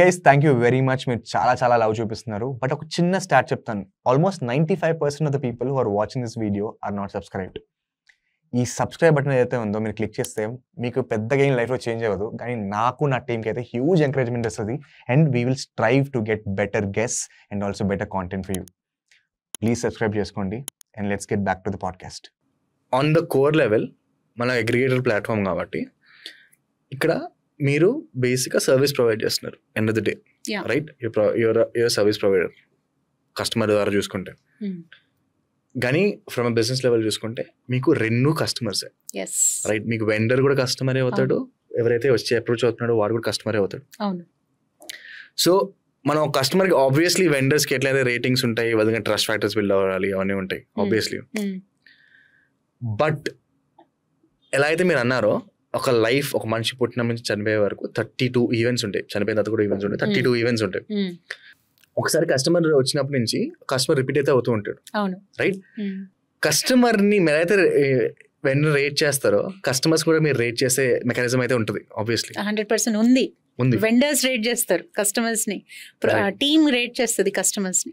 guys thank you very much మీరు చాలా చాలా లవ్ చూపిస్తున్నారు బట్ ఒక చిన్న స్టార్ట్ చెప్తాను almost ninety five percent of the people who are watching this video are not subscribed ఈ సబ్స్క్రైబ్ బటన్ ఏదైతే ఉందో మీరు క్లిక్ చేస్తే మీకు పెద్దగా ఏం లైఫ్లో చేంజ్ అవ్వదు కానీ నాకు నా టీంకి అయితే హ్యూజ్ ఎంకరేజ్మెంట్ వస్తుంది and we will strive to get better guests and also better content for you please subscribe చేసుకోండి and let's get back to the podcast on the core level మన అగ్రిగేటర్ ప్లాట్ఫామ్ కాబట్టి ఇక్కడ మీరు బేసిక్గా సర్వీస్ ప్రొవైడ్ చేస్తున్నారు end the day right your service provider customer ద్వారా చూసుకుంటే hmm. కానీ ఫ్రమ్ బిజినెస్ లెవెల్ చూసుకుంటే మీకు రెండు కస్టమర్స్ రైట్ మీకు వెండర్ కూడా కస్టమరే అవుతాడు ఎవరైతే వచ్చి అప్రోచ్ అవుతున్నాడో వాడు కూడా కస్టమరే అవుతాడు సో మనం కస్టమర్కి ఆబ్వియస్లీ వెండర్స్కి ఎట్లయితే రేటింగ్స్ ఉంటాయి విధంగా ట్రస్ట్ ఫ్యాక్టర్స్ బిల్డ్ అవ్వాలి అవన్నీ ఉంటాయి ఆబ్వియస్లీ hmm. But hmm. ఎలా అయితే మీరు అన్నారో ఒక లైఫ్ ఒక మనిషి పుట్టిన నుంచి చనిపోయే వరకు థర్టీ టూ ఈవెంట్స్ ఉంటాయి చనిపోయిన తర్వాత కూడా ఈవెంట్స్ ఉంటాయి థర్టీ టూ ఈవెంట్స్ ఉంటాయి hmm. ఒకసారి కస్టమర్ వచ్చినప్పటి నుంచి కస్టమర్ రిపీట్ అయితే అవుతూ ఉంటాడు అవును రైట్ కస్టమర్ని hmm. మీరైతే వెన్న రేట్ చేస్తారో కస్టమర్స్ కూడా మీరు రేట్ చేసే మెకానిజం అయితే ఉంటుంది ఆబ్వియస్లీ హండ్రెడ్ పర్సెంట్ ఉంది వెండర్స్ రేట్ చేస్తారు కస్టమర్స్ ని టీమ్ రేట్ చేస్తుంది కస్టమర్స్ ని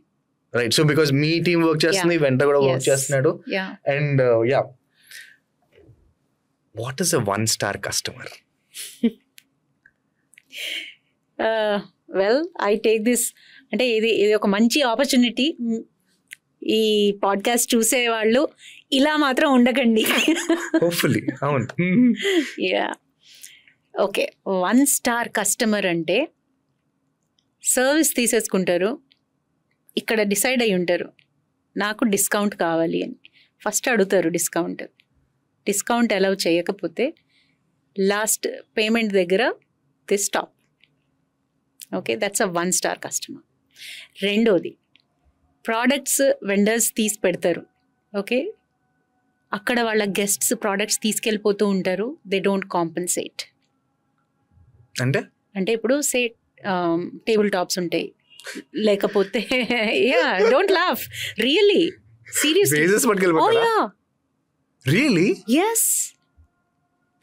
రైట్ సో బికాస్ మీ టీం వర్క్ చేస్తుంది వెంటర్ కూడా వర్క్ చేస్తున్నాడు and yeah what is a one star customer well I take this అంటే ఇది ఇది ఒక మంచి ఆపర్చునిటీ ఈ పాడ్కాస్ట్ చూసే వాళ్ళు ఇలా మాత్రం ఉండకండి అవును yeah okay one star customer అంటే సర్వీస్ తీసేసుకుంటారు ఇక్కడ డిసైడ్ అయి ఉంటారు నాకు డిస్కౌంట్ కావాలి అని ఫస్ట్ అడుగుతారు డిస్కౌంట్ డిస్కౌంట్ అలౌ చేయకపోతే లాస్ట్ పేమెంట్ దగ్గర the stop okay that's a one star customer రెండోది ప్రోడక్ట్స్ వెండర్స్ తీసి పెడతారు ఓకే అక్కడ వాళ్ళ గెస్ట్స్ ప్రోడక్ట్స్ తీసుకెళ్ళిపోతూ ఉంటారు దే డోంట్ కాంపన్సేట్ అంటే అంటే ఇప్పుడు సే టేబుల్ టాప్స్ ఉంటాయి లేకపోతే yeah don't laugh really serious really yes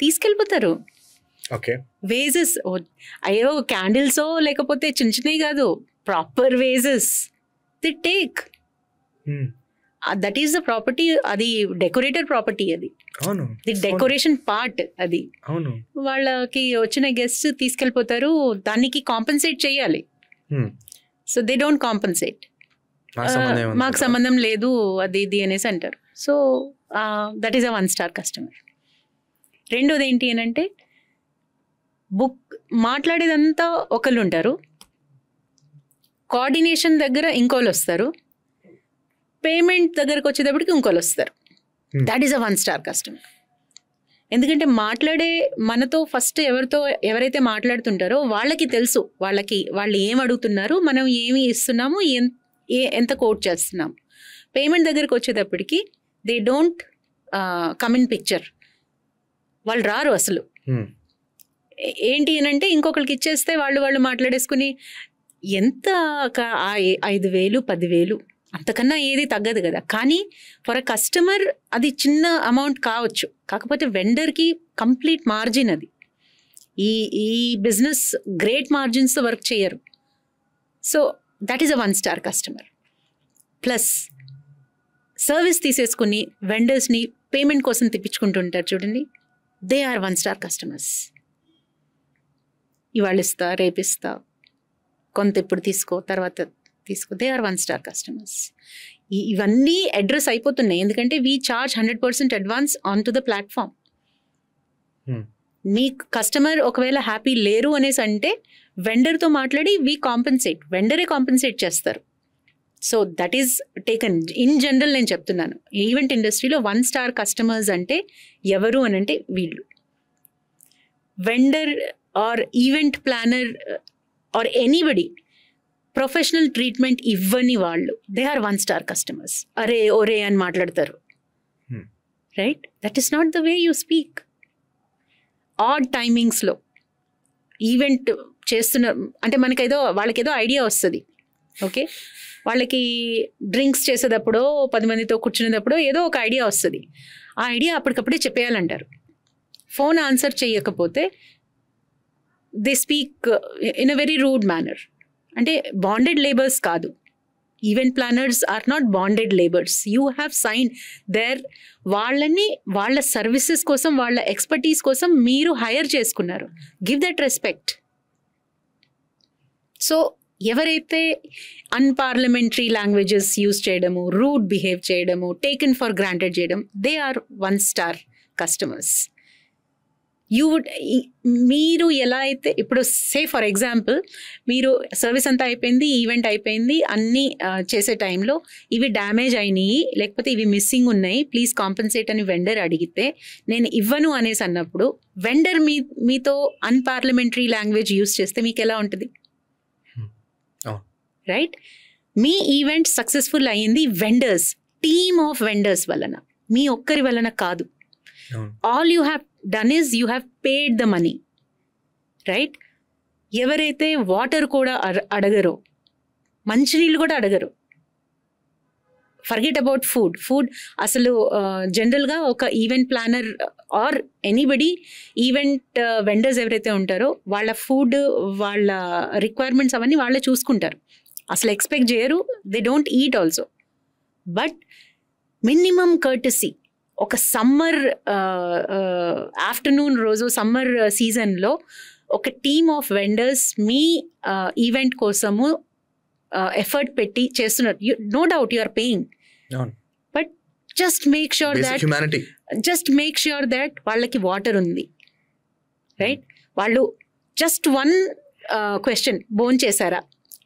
తీసుకెళ్ళిపోతారు ఓకే వేజెస్ అయ్యో క్యాండిల్సో లేకపోతే చిన్న చిన్నవి కాదు proper vases they take that is the property అది డెకరేటర్ ప్రాపర్టీ అది అవును ది డెకరేషన్ పార్ట్ అది అవును వాళ్ళకి వచ్చిన గెస్ట్ తీసుకెళ్ళిపోతారు దానికి కాంపెన్సేట్ చేయాలి సో దే డోంట్ కాంపెన్సేట్ మాకు uh, సంబంధం లేదు అది ఇది అనేసి అంటారు so that is a one star customer రెండోది ఏంటి అని అంటే బుక్ మాట్లాడేదంతా ఒకళ్ళు ఉంటారు కోఆర్డినేషన్ దగ్గర ఇంకోళ్ళు వస్తారు పేమెంట్ దగ్గరకు వచ్చేటప్పటికి ఇంకోళ్ళు వస్తారు that is a one star customer ఎందుకంటే మాట్లాడే మనతో ఫస్ట్ ఎవరితో ఎవరైతే మాట్లాడుతుంటారో వాళ్ళకి తెలుసు వాళ్ళకి వాళ్ళు ఏం అడుగుతున్నారు మనం ఏమి ఇస్తున్నాము ఏ ఎంత కోట్ చేస్తున్నాము పేమెంట్ దగ్గరకు వచ్చేటప్పటికి they don't come in picture వాళ్ళు రారు అసలు hmm. ఏంటి అని అంటే ఇంకొకరికి ఇచ్చేస్తే వాళ్ళు వాళ్ళు మాట్లాడేసుకుని ఎంత ఐదు వేలు పదివేలు అంతకన్నా ఏది తగ్గదు కదా కానీ ఫర్ అ కస్టమర్ అది చిన్న అమౌంట్ కావచ్చు కాకపోతే వెండర్కి కంప్లీట్ మార్జిన్ అది ఈ ఈ బిజినెస్ గ్రేట్ మార్జిన్స్ వర్క్ చేయరు so that is a one star customer plus service తీసేసుకుని వెండర్స్ని పేమెంట్ కోసం తెప్పించుకుంటుంటారు చూడండి they are one star customers ఇవాళ ఇస్తా రేపిస్తా కొంత ఇప్పుడు తీసుకో తర్వాత తీసుకో they are one star customers ఇవన్నీ అడ్రస్ అయిపోతున్నాయి ఎందుకంటే we charge hundred percent advance on to the platform మీ కస్టమర్ ఒకవేళ హ్యాపీ లేరు అనేసి అంటే వెండర్తో మాట్లాడి వీ కాంపెన్సేట్ వెండరే కాంపెన్సేట్ చేస్తారు so that is taken in general నేను చెప్తున్నాను ఈవెంట్ ఇండస్ట్రీలో వన్ స్టార్ కస్టమర్స్ అంటే ఎవరు అని అంటే వీళ్ళు vendor or event planner or anybody professional treatment ఇవ్వని వాళ్ళు they are one star customers అరే ఒరే అని మాట్లాడతారు right that is not the way you speak odd టైమింగ్స్లో ఈవెంట్ చేస్తున్న అంటే మనకేదో వాళ్ళకేదో ఐడియా వస్తుంది ఓకే వాళ్ళకి డ్రింక్స్ చేసేటప్పుడు పది మందితో కూర్చునేటప్పుడు ఏదో ఒక ఐడియా వస్తుంది ఆ ఐడియా అప్పటికప్పుడే చెప్పేయాలంటారు ఫోన్ ఆన్సర్ చేయకపోతే they speak in a very rude manner అంటే బాండెడ్ లేబర్స్ కాదు event planners are not bonded labours you have sign there వాళ్ళని వాళ్ళ సర్వీసెస్ కోసం వాళ్ళ ఎక్స్పర్టీస్ కోసం మీరు హైర్ చేసుకున్నారు గివ్ దట్ రెస్పెక్ట్ సో ఎవరైతే అన్పార్లమెంటరీ లాంగ్వేజెస్ యూజ్ చేయడము రూడ్ బిహేవ్ చేయడము టేకెన్ ఫర్ గ్రాంటెడ్ చేయడం they are one star customers you would మీరు ఎలా అయితే ఇప్పుడు సే ఫర్ ఎగ్జాంపుల్ మీరు సర్వీస్ అంతా అయిపోయింది ఈవెంట్ అయిపోయింది అన్నీ చేసే టైంలో ఇవి డ్యామేజ్ అయినాయి లేకపోతే ఇవి మిస్సింగ్ ఉన్నాయి ప్లీజ్ కాంపెన్సేట్ అని వెండర్ అడిగితే నేను ఇవ్వను అనేసి అన్నప్పుడు వెండర్ మీ మీతో అన్పార్లమెంటరీ లాంగ్వేజ్ యూస్ చేస్తే మీకు ఎలా ఉంటుంది రైట్ hmm. మీ ఈవెంట్ సక్సెస్ఫుల్ అయ్యింది వెండర్స్ టీమ్ ఆఫ్ వెండర్స్ వలన మీ ఒక్కరి వలన కాదు all you have done is you have paid the money right ఎవరైతే వాటర్ కూడా అడగరో మంచినీళ్ళు కూడా అడగరు ఫర్గెట్ అబౌట్ ఫుడ్ ఫుడ్ అసలు జనరల్గా ఒక event planner or anybody event vendors ఎవరైతే ఉంటారో వాళ్ళ ఫుడ్ వాళ్ళ రిక్వైర్మెంట్స్ అవన్నీ వాళ్ళే చూసుకుంటారు అసలు ఎక్స్పెక్ట్ చేయరు they don't eat also but minimum courtesy ఒక సమ్మర్ ఆఫ్టర్నూన్ రోజు సమ్మర్ సీజన్లో ఒక టీమ్ ఆఫ్ వెండర్స్ మీ ఈవెంట్ కోసము ఎఫర్ట్ పెట్టి చేస్తున్నారు no doubt you are paying but just make sure that just make sure that వాళ్ళకి వాటర్ ఉంది రైట్ వాళ్ళు జస్ట్ వన్ క్వశ్చన్ బోన్ చేశారా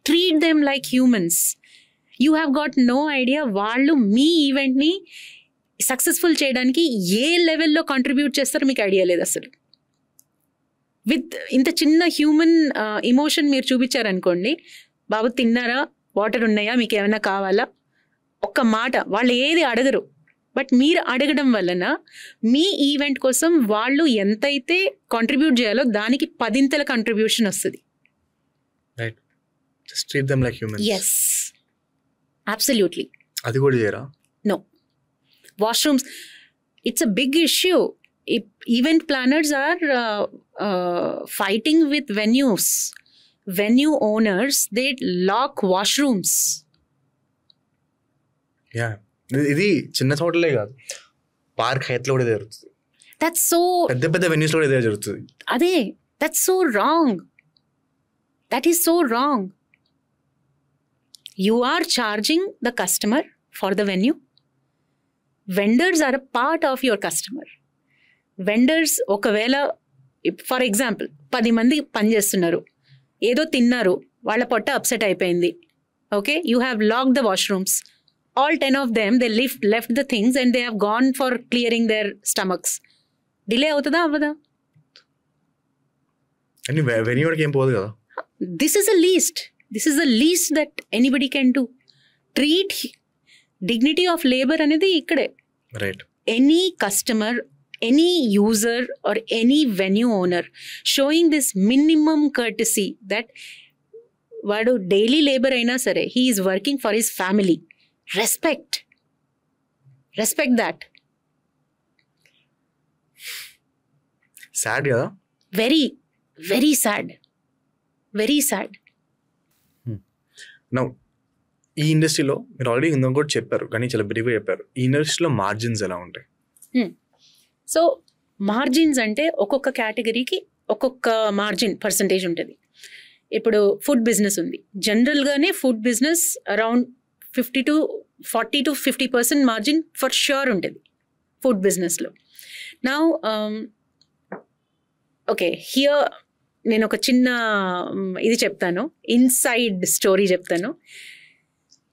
treat them like humans you have got no idea వాళ్ళు మీ ఈవెంట్ని సక్సెస్ఫుల్ చేయడానికి ఏ లెవెల్లో కాంట్రిబ్యూట్ చేస్తారో మీకు ఐడియా లేదు అసలు విత్ ఇంత చిన్న హ్యూమన్ ఇమోషన్ మీరు చూపించారనుకోండి బాబు తిన్నారా వాటర్ ఉన్నాయా మీకు ఏమైనా కావాలా ఒక్క మాట వాళ్ళు ఏది అడగరు బట్ మీరు అడగడం వలన మీ ఈవెంట్ కోసం వాళ్ళు ఎంతైతే కాంట్రిబ్యూట్ చేయాలో దానికి పదింతల కాంట్రిబ్యూషన్ వస్తుంది రైట్ అది కూడా చేయరా no washrooms. It's a big issue. event planners are uh, uh, fighting with venues, venue owners. They lock washrooms. Yeah, ఇది చిన్న చోటలే కాదు పార్క్ హైట్ లో కూడా జరుగుతుంది దట్స్ సో పెద్ద పెద్ద వెన్యూస్ లో ఇదే జరుగుతుంది అదే that's so wrong that is so wrong you are charging the customer for the venue vendors are a part of your customer vendors ఒకవేళ ఫర్ ఎగ్జాంపుల్ పది మంది పనిచేస్తున్నారు ఏదో తిన్నారు వాళ్ళ పొట్ట అప్సెట్ అయిపోయింది okay you have lock the washrooms all ten of them they lift left the things and they have gone for clearing their stomachs delay అవుతుందా అవ్వదా this is a least this is a least that anybody can to treat dignity of labour అనేది ఇక్కడే right any customer any user or any venue owner showing this minimum courtesy that వాడు డైలీ లేబర్ అయినా సరే he is working for his family respect respect that sad కదా very very sad very sad now ఈ ఇండస్ట్రీలో మీరు ఆల్రెడీ ఇందాక కూడా చెప్పారు కానీ చాలా బ్రీఫ్గా చెప్పారు ఈ ఇండస్ట్రీలో మార్జిన్స్ ఎలా ఉంటాయి సో మార్జిన్స్ అంటే ఒక్కొక్క కేటగిరీకి ఒక్కొక్క మార్జిన్ పర్సంటేజ్ ఉంటుంది ఇప్పుడు ఫుడ్ బిజినెస్ ఉంది జనరల్గానే food business around fifty to forty to fifty percent margin for sure ఉంటుంది ఫుడ్ బిజినెస్లో నా ఓకే హియర్ నేను ఒక చిన్న ఇది చెప్తాను ఇన్సైడ్ స్టోరీ చెప్తాను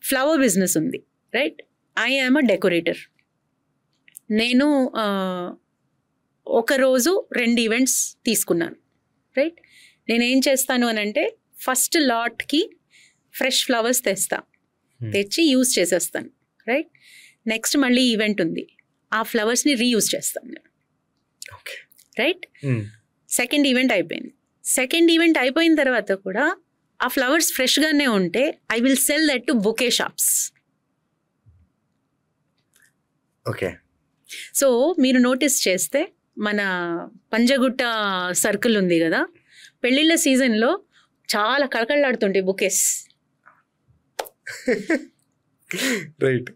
ఫ్లవర్ బిజినెస్ ఉంది right I am a decorator నేను ఒకరోజు రెండు ఈవెంట్స్ తీసుకున్నాను రైట్ నేను ఏం చేస్తాను అని అంటే ఫస్ట్ లాట్కి ఫ్రెష్ ఫ్లవర్స్ తెస్తా hmm. తెచ్చి యూజ్ చేసేస్తాను రైట్ నెక్స్ట్ మళ్ళీ ఈవెంట్ ఉంది ఆ ఫ్లవర్స్ని రీయూజ్ చేస్తాను నేను రైట్ సెకండ్ ఈవెంట్ అయిపోయింది సెకండ్ ఈవెంట్ అయిపోయిన తర్వాత కూడా ఆ ఫ్లవర్స్ ఫ్రెష్గానే ఉంటే I will sell that to bouquet shops okay so మీరు నోటీస్ చేస్తే మన పంజగుట్ట సర్కిల్ ఉంది కదా పెళ్ళిళ్ళ సీజన్లో చాలా కళకళలాడుతుంటాయి bouquets right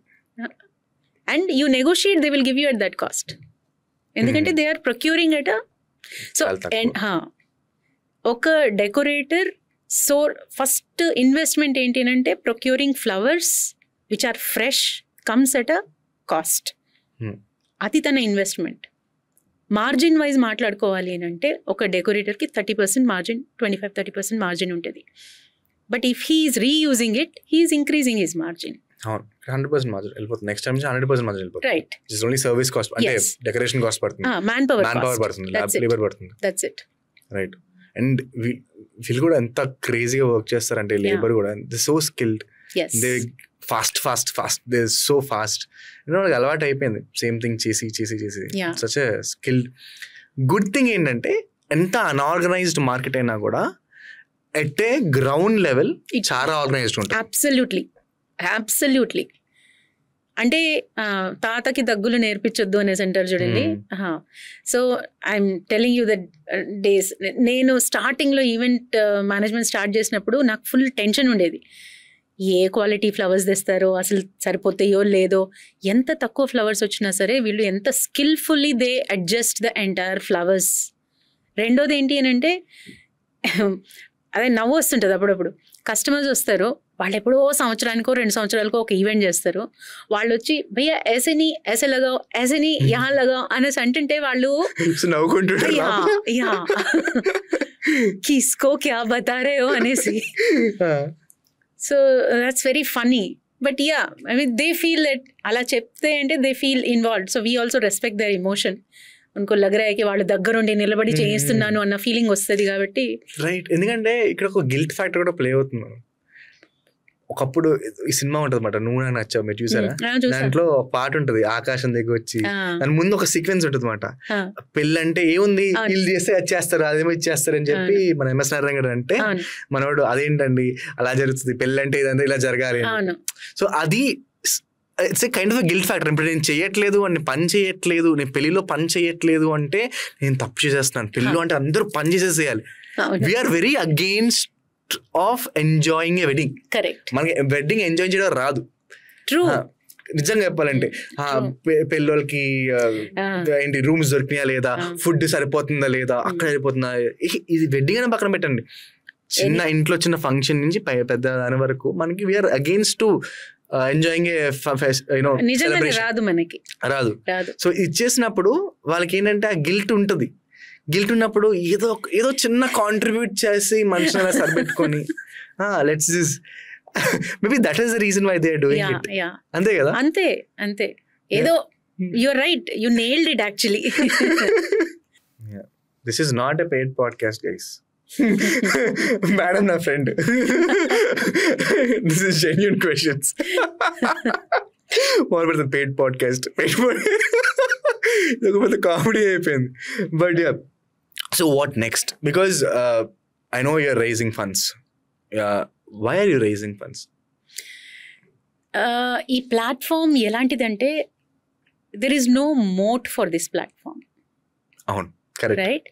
and you negotiate they will give you at that cost ఎందుకంటే hmm. They are procuring at so ఒక డెకరేటర్ సో ఫస్ట్ ఇన్వెస్ట్మెంట్ ఏంటి అంటే procuring flowers which are fresh comes at a cost అది తన ఇన్వెస్ట్మెంట్ మార్జిన్ వైజ్ మాట్లాడుకోవాలి అంటే ఒక డెకరేటర్కి thirty percent margin twenty five thirty percent margin ఉంటుంది but if he is reusing it he is increasing his margin margin పడుతుంది మ్యాన్ ah, పవర్ పడుతుంది అండ్ వీళ్ళు కూడా ఎంత క్రేజీగా వర్క్ చేస్తారంటే లేబర్ కూడా the so skilled they fast fast fast they so fast వాళ్ళకి అలవాటు అయిపోయింది సేమ్ థింగ్ చేసి చేసి చేసి సచ్ స్కిల్డ్ గుడ్ థింగ్ ఏంటంటే ఎంత అన్ఆర్గనైజ్డ్ మార్కెట్ అయినా కూడా ఎట్ ఏ గ్రౌండ్ లెవెల్ చాలా ఆర్గనైజ్డ్ ఉంటుంది అబ్సల్యూట్లీ అబ్సల్యూట్లీ అంటే తాతకి దగ్గులు నేర్పించొద్దు అనే సెంటర్ చూడండి so I'm telling you the days నేను స్టార్టింగ్లో ఈవెంట్ మేనేజ్మెంట్ స్టార్ట్ చేసినప్పుడు నాకు ఫుల్ టెన్షన్ ఉండేది ఏ క్వాలిటీ ఫ్లవర్స్ తెస్తారో అసలు సరిపోతాయో లేదో ఎంత తక్కువ ఫ్లవర్స్ వచ్చినా సరే వీళ్ళు ఎంత skilfully they adjust the entire flowers రెండోది ఏంటి అని అంటే అదే నవ్వు వస్తుంటుంది అప్పుడప్పుడు కస్టమర్స్ వస్తారు వాళ్ళు ఎప్పుడో సంవత్సరానికో రెండు సంవత్సరాలకో ఒక ఈవెంట్ చేస్తారు వాళ్ళు వచ్చి భయ్య ఎసని ఎస లగా ఎసని యా లగా అనేసి అంటుంటే వాళ్ళు కిస్కో క్యా బతారే అనేసి so that's very funny but yeah I mean they feel that అలా చెప్తే అంటే they feel involve so we also respect their emotion అనుకో లగరాయకి వాళ్ళు దగ్గరుండి నిలబడి చేయిస్తున్నాను అన్న ఫీలింగ్ వస్తుంది కాబట్టి రైట్ ఎందుకంటే ఇక్కడ ఒక గిల్ట్ ఫ్యాక్టర్ కూడా ప్లే అవుతుంది ఒకప్పుడు ఈ సినిమా ఉంటది అనమాట నువ్వు నాకు నచ్చావు మీరు చూసారా దాంట్లో పాట ఉంటది ఆకాశం దగ్గర వచ్చి దాని ముందు ఒక సీక్వెన్స్ ఉంటది అనమాట పెళ్ళి అంటే ఏముంది వీళ్ళు చేస్తే అది చేస్తారు అదేమో ఇచ్చేస్తారు అని చెప్పి మన ఎంఎస్ నారాయణ గారు అంటే మనవాడు అదేంటండి అలా జరుగుతుంది పెళ్ళి అంటే ఇదంతా ఇలా జరగాలి సో అది it's a kind of guilt factor ఇప్పుడు నేను చేయట్లేదు అని పని చేయట్లేదు నేను పెళ్లిలో పని చేయట్లేదు అంటే నేను తప్పు చేసేస్తున్నాను పెళ్ళిలో అంటే అందరూ పని చేసేసేయాలి we're very against of enjoying a wedding correct మనకి వెడ్డింగ్ ఎంజాయ్ చేయడం రాదు ట్రూ నిజంగా చెప్పాలంటే పెళ్ళోళ్ళకి ఏంటి రూమ్స్ దొరికినాయా లేదా ఫుడ్ సరిపోతుందా లేదా hmm. అక్కడ సరిపోతుందా ఇది వెడ్డింగ్ అని పక్కన పెట్టండి చిన్న ఇంట్లో చిన్న ఫంక్షన్ నుంచి పెద్ద దాని వరకు మనకి వీఆర్ అగేన్స్ట్ ఎంజాయింగ్ రాదు మనకి రాదు సో ఇచ్చేసినప్పుడు వాళ్ళకి ఏంటంటే ఆ గిల్ట్ ఉంటుంది గిల్ట్ ఉన్నప్పుడు ఏదో ఏదో చిన్న కాంట్రిబ్యూట్ చేసి మనిషిని అలా సరిపెట్టుకొని let's is maybe that is the reason why they doing it అంతే కదా అంతే అంతే ఏదో you are right you nailed it actually this is not a paid podcast guys madam నా friend this is genuine questions more but the paid podcast paid podcast ఇది ఒక పెద్ద కామెడీ అయిపోయింది but yeah So what next? Because uh, I know you're raising funds. Uh, why are you raising funds? Uh, ఈ ప్లాట్ఫామ్ ఎలాంటిదంటే there is no moat for this platform అవును రైట్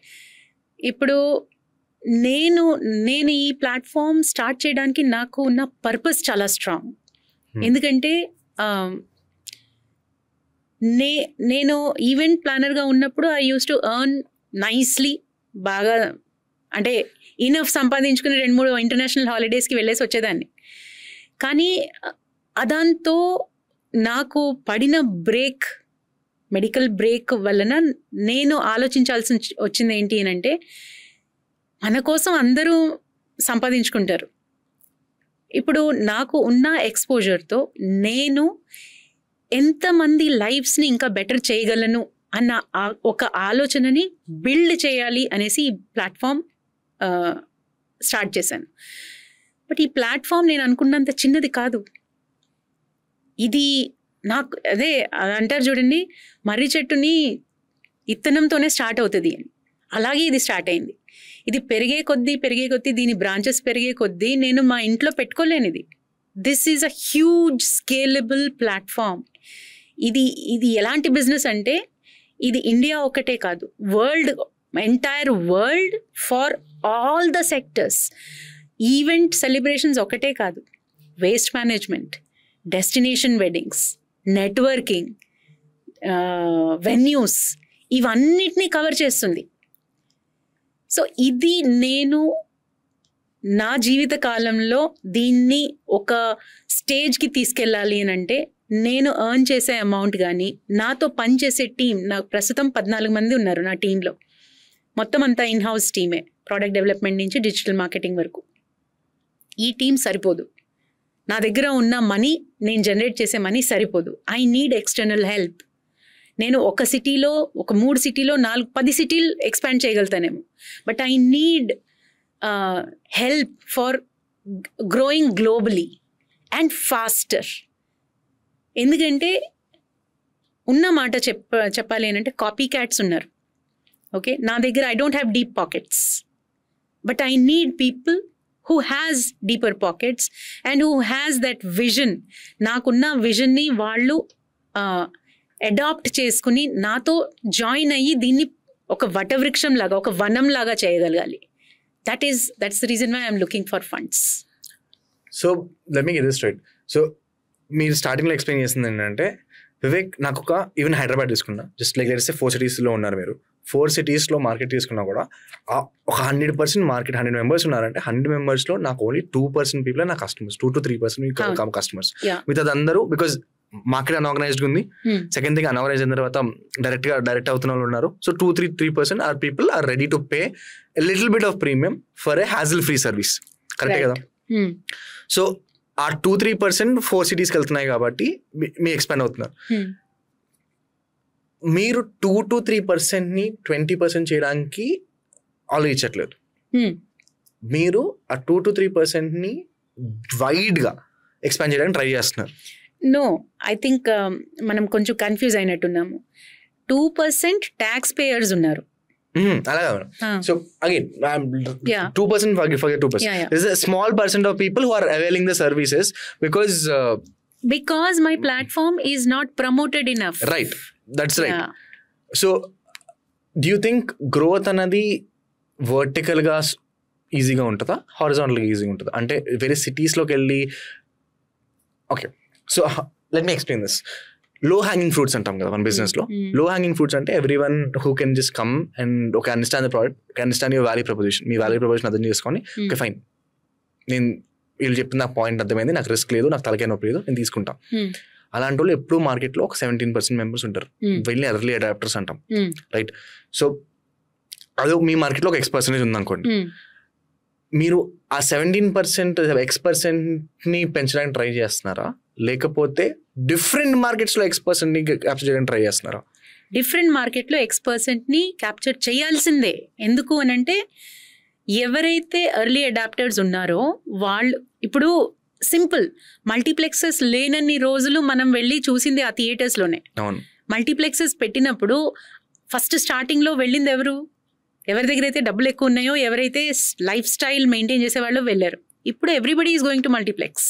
ఇప్పుడు నేను నేను ఈ ప్లాట్ఫామ్ స్టార్ట్ చేయడానికి నాకు ఉన్న పర్పస్ చాలా స్ట్రాంగ్ hmm. ఎందుకంటే um, నే నేను ఈవెంట్ ప్లానర్గా ఉన్నప్పుడు I use to earn nicely బాగా అంటే ఇనఫ్ సంపాదించుకుని రెండు మూడు ఇంటర్నేషనల్ హాలిడేస్కి వెళ్ళేసి వచ్చేదాన్ని కానీ అదంతో నాకు పడిన బ్రేక్ మెడికల్ బ్రేక్ వలన నేను ఆలోచించాల్సి వచ్చింది ఏంటి అని అంటే మన కోసం అందరూ సంపాదించుకుంటారు ఇప్పుడు నాకు ఉన్న ఎక్స్పోజర్తో నేను ఎంతమంది లైఫ్స్ని ఇంకా బెటర్ చేయగలను అన్న ఒక ఆలోచనని బిల్డ్ చేయాలి అనేసి ఈ ప్లాట్ఫామ్ స్టార్ట్ చేశాను బట్ ఈ ప్లాట్ఫామ్ నేను అనుకున్నంత చిన్నది కాదు ఇది నాకు అదే అంటారు చూడండి మర్రి చెట్టుని ఇత్తనంతోనే స్టార్ట్ అవుతుంది అని అలాగే ఇది స్టార్ట్ అయింది ఇది పెరిగే కొద్దీ పెరిగే కొద్దీ దీని బ్రాంచెస్ పెరిగే కొద్దీ నేను మా ఇంట్లో పెట్టుకోలేను ఇది this is a huge scalable platform ఇది ఇది ఎలాంటి బిజినెస్ అంటే ఇది ఇండియా ఒకటే కాదు world entire world for all the sectors event celebrations ఒకటే కాదు waste management destination weddings networking venues ఇవన్నిటినీ కవర్ చేస్తుంది సో ఇది నేను నా జీవిత కాలంలో దీన్ని ఒక స్టేజ్కి తీసుకెళ్ళాలి అని అంటే నేను ఎర్న్ చేసే అమౌంట్ కానీ నాతో పనిచేసే టీం నాకు ప్రస్తుతం పద్నాలుగు మంది ఉన్నారు నా టీంలో మొత్తం అంతా ఇన్ హౌస్ టీమే ప్రోడక్ట్ డెవలప్మెంట్ నుంచి డిజిటల్ మార్కెటింగ్ వరకు ఈ టీం సరిపోదు నా దగ్గర ఉన్న మనీ నేను జనరేట్ చేసే మనీ సరిపోదు ఐ నీడ్ ఎక్స్టర్నల్ హెల్ప్ నేను ఒక సిటీలో ఒక మూడు సిటీలో నాలుగు పది సిటీలు ఎక్స్పాండ్ చేయగలుగుతానేమో but I need help for growing globally and faster ఎందుకంటే ఉన్న మాట చెప్ప చెప్పాలి ఏంటంటే కాపీ క్యాట్స్ ఉన్నారు ఓకే నా దగ్గర I don't have deep pockets but I need people who has deeper pockets and who has that vision నాకున్న విజన్ని వాళ్ళు అడాప్ట్ చేసుకుని నాతో జాయిన్ అయ్యి దీన్ని ఒక వటవృక్షం లాగా ఒక వనం లాగా చేయగలగాలి that is that's reason why I'm looking for funds so let me get right so మీరు స్టార్టింగ్లో ఎక్స్ప్లెయిన్ చేసింది ఏంటంటే వివేక్ నాకు ఒక ఈవెన్ హైదరాబాద్ తీసుకున్నా జస్ట్ లైక్ లెట్స్ ఫోర్ సిటీస్లో ఉన్నారు మీరు ఫోర్ సిటీస్లో మార్కెట్ తీసుకున్నా కూడా ఒక hundred percent market hundred members ఉన్నారంటే హండ్రెడ్ మెంబర్స్లో నాకు ఓన్లీ టూ పర్సెంట్ పీపుల్ నా customers two to three percent customers with అందరూ బికాజ్ మార్కెట్ అన్ఆర్గనైజ్డ్ ఉంది సెకండ్ థింగ్ అన్ఆర్గనైజ్ అయిన తర్వాత డైరెక్ట్గా డైరెక్ట్ అవుతున్న వాళ్ళు ఉన్నారు so two three three percent are people are ready to pay little bit of premium for a hassle free service కరెక్టే కదా సో hmm. ఆ టూ త్రీ పర్సెంట్ ఫోర్ సిటీస్కి వెళ్తున్నాయి కాబట్టి మీ ఎక్స్పెండ్ అవుతున్నారు hmm. మీరు టూ టు త్రీ పర్సెంట్ని ట్వంటీ పర్సెంట్ చేయడానికి ఆలోచించట్లేదు hmm. మీరు ఆ టూ టు త్రీ పర్సెంట్ని వైడ్గా ఎక్స్పెండ్ చేయడానికి ట్రై చేస్తున్నారు నో ఐ థింక్ మనం కొంచెం కన్ఫ్యూజ్ అయినట్టున్నాము టూ పర్సెంట్ ట్యాక్స్ పేయర్స్ ఉన్నారు hmm So again, I'm yeah. two percent forget two percent. There's a small percent of people who are availing the services because uh, because my platform is not promoted enough. Right, that's right. So, do you think growth అనేది వర్టికల్గా ఈజీగా ఉంటుందా హారిజాంటల్గా ఈజీగా ఉంటుందా అంటే వేరే సిటీస్లోకి వెళ్ళి okay so let me explain this low hanging fruits అంటాం కదా మన బిజినెస్లో hmm, low hanging hmm. Fruits అంటే every one who can just come and ఒక అండర్స్టాండ్ ద ప్రోడక్ట్ ఒక అండర్స్టాండ్ యువర్ వాల్యూ ప్రపోజిషన్ మీ వాల్యూ ప్రపోజిషన్ అర్థం చేసుకొని ఓకే hmm. ఫైన్ నేను వీళ్ళు చెప్పిన నా పాయింట్ అర్థమైంది నాకు రిస్క్ లేదు నాకు తలకే నొప్పి లేదు నేను తీసుకుంటాం అలాంటి వాళ్ళు ఎప్పుడు మార్కెట్లో ఒక సెవెంటీన్ పర్సెంట్ మెంబర్స్ ఉంటారు వెళ్ళి ఎర్లీ అడాప్టర్స్ అంటాం రైట్ సో అది మీ మార్కెట్లో ఒక ఎక్స్ పర్సెంటేజ్ ఉందనుకోండి మీరు ఆ సెవెంటీన్ పర్సెంట్ ఎక్స్ పర్సెంట్ని పెంచడానికి ట్రై చేస్తున్నారా లేకపోతే డిఫరెంట్ మార్కెట్స్లో ఎక్స్పర్సెంట్ని క్యాప్చర్ చేయడానికి ట్రై చేస్తున్నారా డిఫరెంట్ మార్కెట్లో పర్సెంట్ని క్యాప్చర్ చేయాల్సిందే ఎందుకు అని అంటే ఎవరైతే ఎర్లీ అడాప్టర్స్ ఉన్నారో వాళ్ళు ఇప్పుడు సింపుల్ మల్టీప్లెక్సెస్ లేనన్ని రోజులు మనం వెళ్ళి చూసింది ఆ థియేటర్స్లోనే మల్టీప్లెక్సెస్ పెట్టినప్పుడు ఫస్ట్ స్టార్టింగ్లో వెళ్ళింది ఎవరు ఎవరి దగ్గర అయితే డబ్బులు ఎక్కువ ఉన్నాయో ఎవరైతే లైఫ్ స్టైల్ మెయింటైన్ చేసేవాళ్ళు వెళ్ళారు ఇప్పుడు everybody is going to multiplex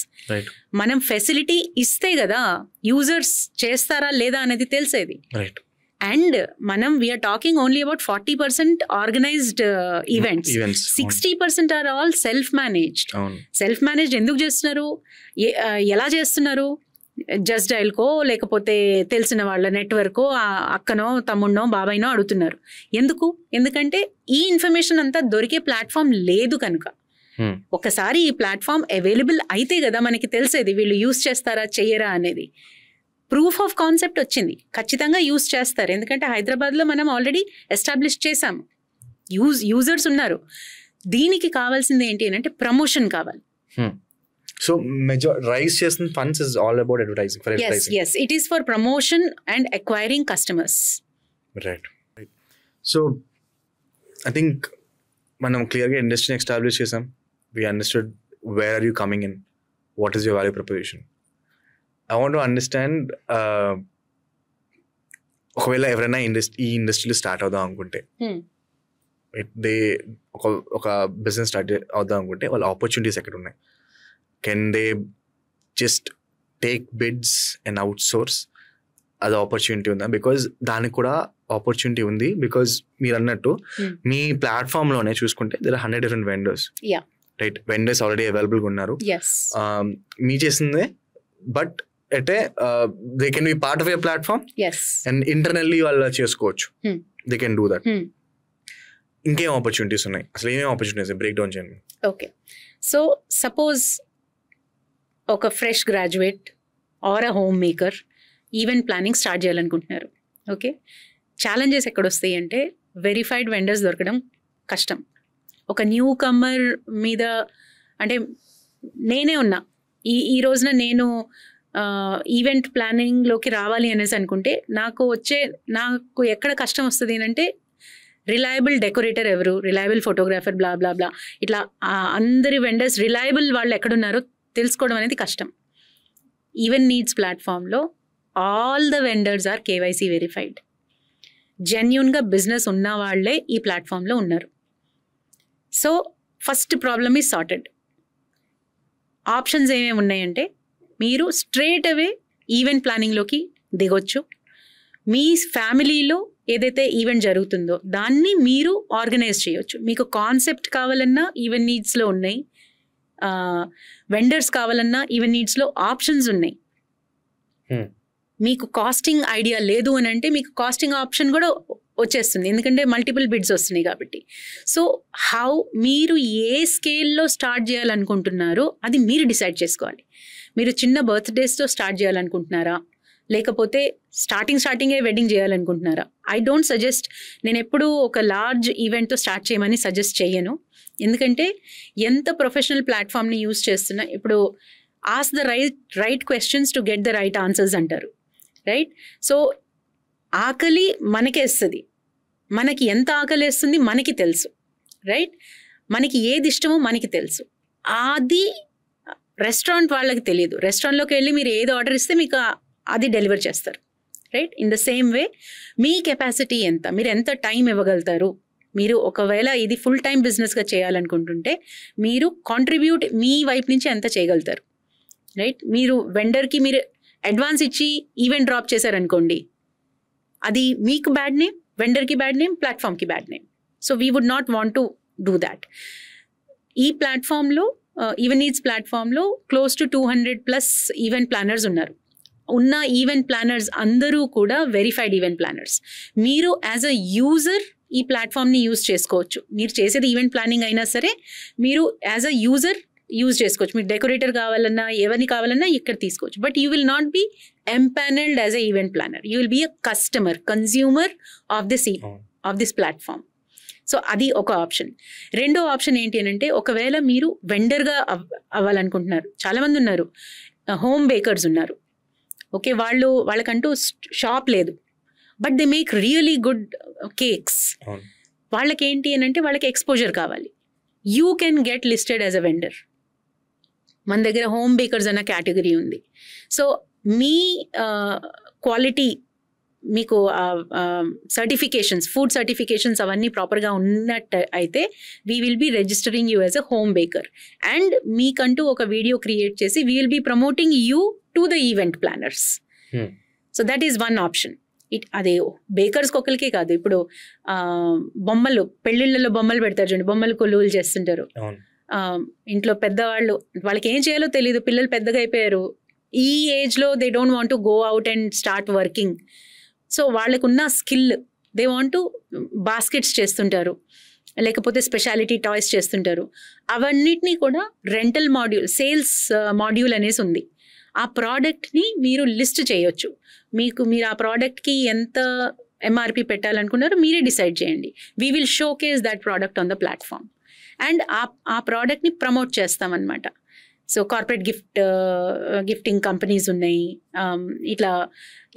మనం ఫెసిలిటీ ఇస్తే కదా యూజర్స్ చేస్తారా లేదా అనేది తెలిసేది అండ్ మనం we're talking only about forty percent organized events sixty percent are all self managed self managed ఎందుకు చేస్తున్నారు ఎలా చేస్తున్నారు జస్ట్ డైల్కో లేకపోతే తెలిసిన వాళ్ళ నెట్వర్కో అక్కనో తమ్ముడినో బాబాయ్నో అడుగుతున్నారు ఎందుకు ఎందుకంటే ఈ ఇన్ఫర్మేషన్ అంతా దొరికే ప్లాట్ఫామ్ లేదు కనుక Hmm. ఒకసారి ఈ ప్లాట్ఫామ్ అవైలబుల్ అయితే కదా మనకి తెలిసేది వీళ్ళు యూస్ చేస్తారా చెయ్యరా అనేది ప్రూఫ్ ఆఫ్ కాన్సెప్ట్ వచ్చింది ఖచ్చితంగా యూస్ చేస్తారు ఎందుకంటే హైదరాబాద్లో మనం ఆల్రెడీ ఎస్టాబ్లిష్ చేసాం యూజ్ యూజర్స్ ఉన్నారు దీనికి కావాల్సింది ఏంటి అంటే ప్రమోషన్ కావాలి సో మెజార్ రైస్ చేసిన funds is all about advertising for yes it is for promotion and acquiring customers right so I think మనం క్లియర్గా ఇండస్ట్రీని ఎస్టాబ్లిష్ చేసాం we understood where are you coming in what is your value proposition i want to understand uh, ఒకవేళ ఎవరైనా ఇండస్ట్రీ ఈ ఇండస్ట్రీలో స్టార్ట్ అవుదాం అనుకుంటే దే hmm. ఒక ఒక బిజినెస్ స్టార్ట్ అవుదాం అనుకుంటే వాళ్ళ ఆపర్చునిటీస్ ఎక్కడ ఉన్నాయి can they just take bids and outsource అది ఆపర్చునిటీ ఉందా బికాజ్ దానికి కూడా ఆపర్చునిటీ ఉంది బికాజ్ మీరు అన్నట్టు hmm. మీ ప్లాట్ఫామ్లోనే చూసుకుంటే there hundred different vendors right vendors already అవైలబుల్గా ఉన్నారు um, మీ చేసింది but at a they can be part of a platform and internally వాళ్ళు చేసుకోవచ్చు దే కెన్ డూ దట్ ఇంకేం ఆపర్చునిటీస్ ఉన్నాయి అసలు ఏమేమి ఆపర్చునిటీస్ బ్రేక్ డౌన్ చేయండి ఓకే సో సపోజ్ ఒక fresh graduate or a homemaker event planning start చేయాలనుకుంటున్నారు ఓకే ఛాలెంజెస్ ఎక్కడొస్తాయి అంటే వెరిఫైడ్ వెండర్స్ దొరకడం కష్టం ఒక న్యూ కమ్మర్ మీద అంటే నేనే ఉన్నా ఈ ఈ రోజున నేను ఈవెంట్ ప్లానింగ్లోకి రావాలి అనేసి అనుకుంటే నాకు వచ్చే నాకు ఎక్కడ కష్టం వస్తుంది ఏంటంటే రిలయబుల్ డెకరేటర్ ఎవరు reliable photographer blah blah blah ఇట్లా అందరి వెండర్స్ రిలయబుల్ వాళ్ళు ఎక్కడున్నారో తెలుసుకోవడం అనేది కష్టం ఈవెన్ నీడ్స్ ప్లాట్ఫామ్లో all the vendors are KYC verified జెన్యున్గా బిజినెస్ ఉన్న వాళ్ళే ఈ ప్లాట్ఫామ్లో ఉన్నారు సో ఫస్ట్ ప్రాబ్లమ్ ఈ సార్టెడ్ ఆప్షన్స్ ఏమేమి ఉన్నాయంటే మీరు స్ట్రేట్ అవే ఈవెంట్ ప్లానింగ్లోకి దిగొచ్చు మీ ఫ్యామిలీలో ఏదైతే ఈవెంట్ జరుగుతుందో దాన్ని మీరు ఆర్గనైజ్ చేయొచ్చు మీకు కాన్సెప్ట్ కావాలన్నా ఈవెంట్ నీడ్స్లో ఉన్నాయి వెండర్స్ కావాలన్నా ఈవెంట్ నీడ్స్లో ఆప్షన్స్ ఉన్నాయి మీకు కాస్టింగ్ ఐడియా లేదు అని అంటే మీకు కాస్టింగ్ ఆప్షన్ కూడా వచ్చేస్తుంది ఎందుకంటే మల్టిపుల్ బిడ్స్ వస్తున్నాయి కాబట్టి సో హౌ మీరు ఏ స్కేల్లో స్టార్ట్ చేయాలనుకుంటున్నారో అది మీరు డిసైడ్ చేసుకోవాలి మీరు చిన్న బర్త్డేస్తో స్టార్ట్ చేయాలనుకుంటున్నారా లేకపోతే స్టార్టింగ్ స్టార్టింగే వెడ్డింగ్ చేయాలనుకుంటున్నారా ఐ డోంట్ సజెస్ట్ నేను ఎప్పుడూ ఒక లార్జ్ ఈవెంట్తో స్టార్ట్ చేయమని సజెస్ట్ చేయను ఎందుకంటే ఎంత ప్రొఫెషనల్ ప్లాట్ఫామ్ని యూజ్ చేస్తున్నా ఇప్పుడు ask the right right questions to get the right answers అంటారు రైట్ సో ఆకలి మనకేస్తుంది మనకి ఎంత ఆకలి వేస్తుంది మనకి తెలుసు రైట్ మనకి ఏది ఇష్టమో మనకి తెలుసు అది రెస్టారెంట్ వాళ్ళకి తెలియదు రెస్టారెంట్లోకి వెళ్ళి మీరు ఏది ఆర్డర్ ఇస్తే మీకు అది డెలివర్ చేస్తారు right in the same way మీ కెపాసిటీ ఎంత మీరు ఎంత టైం ఇవ్వగలుగుతారు మీరు ఒకవేళ ఇది ఫుల్ టైం బిజినెస్గా చేయాలనుకుంటుంటే మీరు కాంట్రిబ్యూట్ మీ వైపు నుంచి ఎంత చేయగలుగుతారు రైట్ మీరు వెండర్కి మీరు అడ్వాన్స్ ఇచ్చి ఈవెంట్ డ్రాప్ చేశారనుకోండి అది మీకు బ్యాడ్ నేమ్ వెండర్కి బ్యాడ్ నేమ్ ప్లాట్ఫామ్కి bad name so we would not want to do that ఈ ప్లాట్ఫామ్లో ఈవెన్ ఈజ్ ప్లాట్ఫామ్లో close to two hundred plus event planners ఉన్నారు ఉన్న ఈవెంట్ ప్లానర్స్ అందరూ కూడా వెరిఫైడ్ ఈవెంట్ ప్లానర్స్ మీరు యాజ్ అ యూజర్ ఈ ప్లాట్ఫామ్ని యూజ్ చేసుకోవచ్చు మీరు చేసేది ఈవెంట్ ప్లానింగ్ అయినా సరే మీరు యాజ్ అ యూజర్ యూజ్ చేసుకోవచ్చు మీరు డెకరేటర్ కావాలన్నా ఎవరిని కావాలన్నా ఇక్కడ తీసుకోవచ్చు but you will not be empaneled as an event planner. You will be a customer, consumer of this e- of this platform. So అది ఒక ఆప్షన్ రెండో ఆప్షన్ ఏంటి అని అంటే ఒకవేళ మీరు వెండర్గా అవ్ అవ్వాలనుకుంటున్నారు చాలామంది ఉన్నారు హోమ్ బేకర్స్ ఉన్నారు ఓకే వాళ్ళు వాళ్ళకంటూ షాప్ లేదు but they make really good cakes వాళ్ళకి ఏంటి అని అంటే వాళ్ళకి ఎక్స్పోజర్ కావాలి you can get listed as a vendor మన దగ్గర హోమ్ బేకర్స్ అన్న కేటగిరీ ఉంది సో మీ క్వాలిటీ మీకు సర్టిఫికేషన్స్ ఫుడ్ సర్టిఫికేషన్స్ అవన్నీ ప్రాపర్గా ఉన్నట్టు అయితే we will be registering you as a home baker and మీకంటూ ఒక వీడియో క్రియేట్ చేసి we will be promoting you to the event planners so that is one option it అదే బేకర్స్ ఒకరికే కాదు ఇప్పుడు బొమ్మలు పెళ్ళిళ్ళలో బొమ్మలు పెడతారు చూడండి బొమ్మలు కొలువులు చేస్తుంటారు ఇంట్లో పెద్దవాళ్ళు వాళ్ళకి ఏం చేయాలో తెలియదు పిల్లలు పెద్దగా అయిపోయారు ఈ ఏజ్లో they don't want to go out and start working so వాళ్ళకున్న skill they want to baskets చేస్తుంటారు లేకపోతే స్పెషాలిటీ టాయ్స్ చేస్తుంటారు అవన్నిటినీ కూడా రెంటల్ మాడ్యూల్ సేల్స్ మాడ్యూల్ అనేసి ఉంది ఆ ప్రోడక్ట్ని మీరు లిస్ట్ చేయొచ్చు మీకు మీరు ఆ ప్రోడక్ట్కి ఎంత ఎంఆర్పి పెట్టాలనుకున్నారో మీరే డిసైడ్ చేయండి we will showcase that product on the platform and ఆ ఆ ప్రోడక్ట్ని ప్రమోట్ చేస్తామన్నమాట so corporate gift gifting companies ఉన్నాయి um, ఇట్లా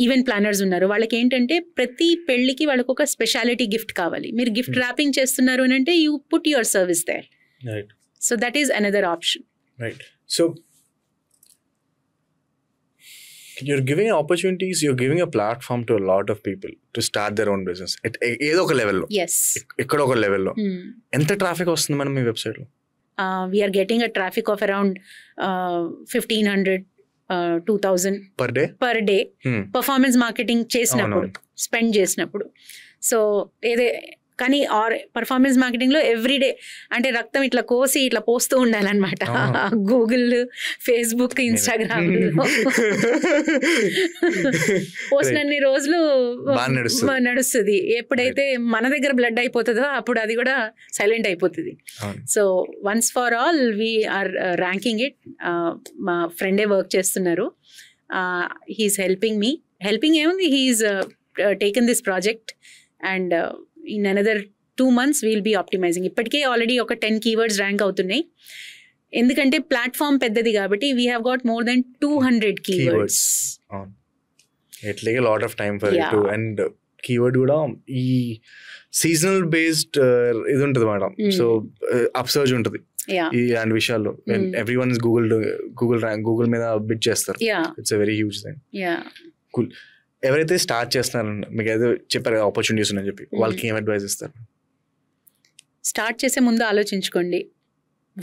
ఈవెంట్ ప్లానర్స్ ఉన్నారు వాళ్ళకి ఏంటంటే ప్రతి పెళ్ళికి వాళ్ళకు ఒక స్పెషాలిటీ గిఫ్ట్ కావాలి మీరు గిఫ్ట్ ర్యాపింగ్ hmm. చేస్తున్నారు అని అంటే you put your service there so that is another option right so you're giving opportunities you're giving a platform to lot of people to start their own business ఏదో ఒక లెవెల్లో ఎక్కడ ఒక లెవెల్లో hmm. ఎంత ట్రాఫిక్ వస్తుంది మనం మీ వెబ్సైట్లో uh, we are getting a traffic of around uh, 1500 uh, 2000 per day per day hmm. Performance marketing చేసినప్పుడు స్పెండ్ చేసినప్పుడు సో ఏదే కానీ ఆర్ పర్ఫార్మెన్స్ మార్కెటింగ్లో ఎవ్రీడే అంటే రక్తం ఇట్లా కోసి ఇట్లా పోస్తూ ఉండాలన్నమాట గూగుల్ ఫేస్బుక్ ఇన్స్టాగ్రామ్ పోసినన్ని రోజులు నడుస్తుంది ఎప్పుడైతే మన దగ్గర బ్లడ్ అయిపోతుందో అప్పుడు అది కూడా సైలెంట్ అయిపోతుంది so once for all we are ranking it మా ఫ్రెండే వర్క్ చేస్తున్నారు హీఈస్ హెల్పింగ్ మీ హెల్పింగ్ ఏముంది he's taken this project and in another two months we'll be optimising ఇప్పటికే ఆల్రెడీ ఒక టెన్ కీవర్డ్స్ ర్యాంక్ అవుతున్నాయి ఎందుకంటే ప్లాట్ఫామ్ పెద్దది కాబట్టి we have got more than two hundred keywords it lot of time for it and keyword కూడా ఈ సీజనల్ బేస్డ్ uh, ఇది ఉంటుంది మేడం సో అప్సర్జ్ ఉంటుంది ఇలాంటి విషయాల్లో every one Google Google Google మీద బిట్ చేస్తారు it's very huge thing cool ఎవరైతే స్టార్ట్ చేస్తున్నారు మీకు ఏదో చెప్పారు కదా ఆపర్చునిటీస్ ఉన్నాయని చెప్పి వాళ్ళకి ఏం అడ్వైజ్ ఇస్తారు స్టార్ట్ చేసే ముందు ఆలోచించుకోండి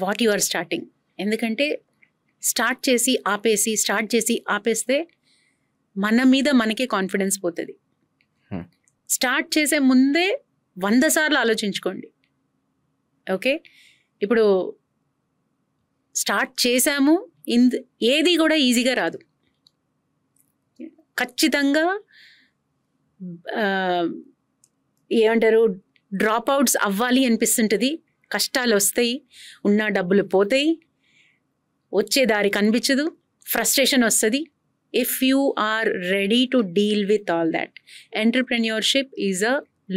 వాట్ యు ఆర్ స్టార్టింగ్ ఎందుకంటే స్టార్ట్ చేసి ఆపేసి స్టార్ట్ చేసి ఆపేస్తే మన మీద మనకే కాన్ఫిడెన్స్ పోతుంది స్టార్ట్ చేసే ముందే వంద సార్లు ఆలోచించుకోండి ఓకే ఇప్పుడు స్టార్ట్ చేసాము ఇంద్ ఏది కూడా ఈజీగా రాదు ఖచ్చితంగా ఏమంటారు డ్రాప్ అవుట్స్ అవ్వాలి అనిపిస్తుంటుంది కష్టాలు వస్తాయి ఉన్న డబ్బులు పోతాయి వచ్చే దారి కనిపించదు ఫ్రస్ట్రేషన్ వస్తుంది if you are ready to deal with all that entrepreneurship is a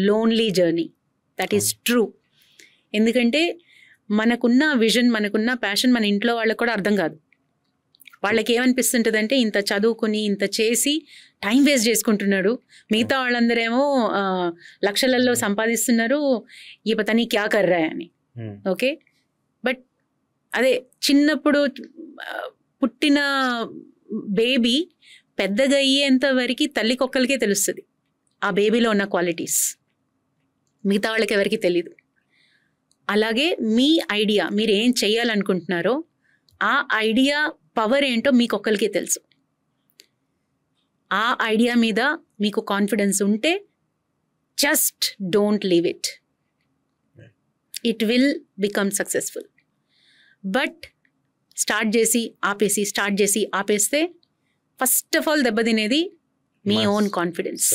lonely journey that is true ఎందుకంటే మనకున్న విజన్ మనకున్న ప్యాషన్ మన ఇంట్లో వాళ్ళకు కూడా అర్థం కాదు వాళ్ళకి ఏమనిపిస్తుంటుందంటే ఇంత చదువుకుని ఇంత చేసి టైం వేస్ట్ చేసుకుంటున్నాడు మిగతా వాళ్ళందరేమో లక్షలలో సంపాదిస్తున్నారు ఈ పతని క్యా కర్రా అని ఓకే బట్ అదే చిన్నప్పుడు పుట్టిన బేబీ పెద్దగా అయ్యేంత వరకు తల్లికొక్కరికే తెలుస్తుంది ఆ బేబీలో ఉన్న క్వాలిటీస్ మిగతా వాళ్ళకి ఎవరికి తెలీదు అలాగే మీ ఐడియా మీరు ఏం చేయాలనుకుంటున్నారో ఆ ఐడియా పవర్ ఏంటో మీకు ఒక్కరికే తెలుసు ఆ ఐడియా మీద మీకు కాన్ఫిడెన్స్ ఉంటే just don't leave it it will become successful but start చేసి ఆపేసి స్టార్ట్ చేసి ఆపేస్తే ఫస్ట్ ఆఫ్ ఆల్ దెబ్బతినేది మీ own confidence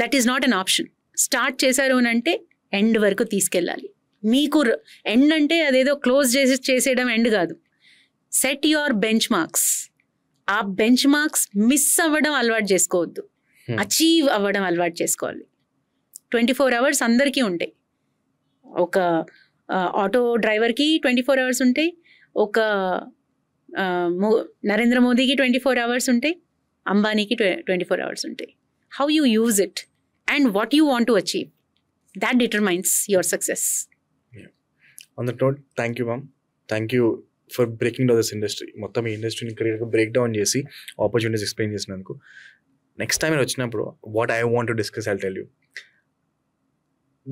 that is not an option start చేశారు అని అంటే ఎండ్ వరకు తీసుకెళ్ళాలి మీకు ఎండ్ అంటే అదేదో క్లోజ్ చేసి చేసేయడం ఎండ్ కాదు సెట్ యువర్ బెంచ్ మార్క్స్ ఆ బెంచ్ మార్క్స్ మిస్ అవ్వడం అలవాటు చేసుకోవద్దు అచీవ్ hmm. అవ్వడం అలవాటు చేసుకోవాలి ట్వంటీ ఫోర్ అవర్స్ అందరికీ ఉంటాయి ఒక ఆటో డ్రైవర్కి ట్వంటీ ఫోర్ అవర్స్ ఉంటాయి ఒక నరేంద్ర మోదీకి ట్వంటీ ఫోర్ అవర్స్ ఉంటాయి అంబానీకి ట్వంటీ ఫోర్ అవర్స్ ఉంటాయి how you use it and what you want to achieve that determines your success on that note thank you ma'am thank you for breaking down this industry మొత్తం ఈ ఇండస్ట్రీని కరెక్ట్గా బ్రేక్ డౌన్ చేసి ఆపర్చునిటీస్ ఎక్స్ప్లెయిన్ చేసినందుకు నెక్స్ట్ టైం నేను వచ్చినప్పుడు what I want to discuss I tell you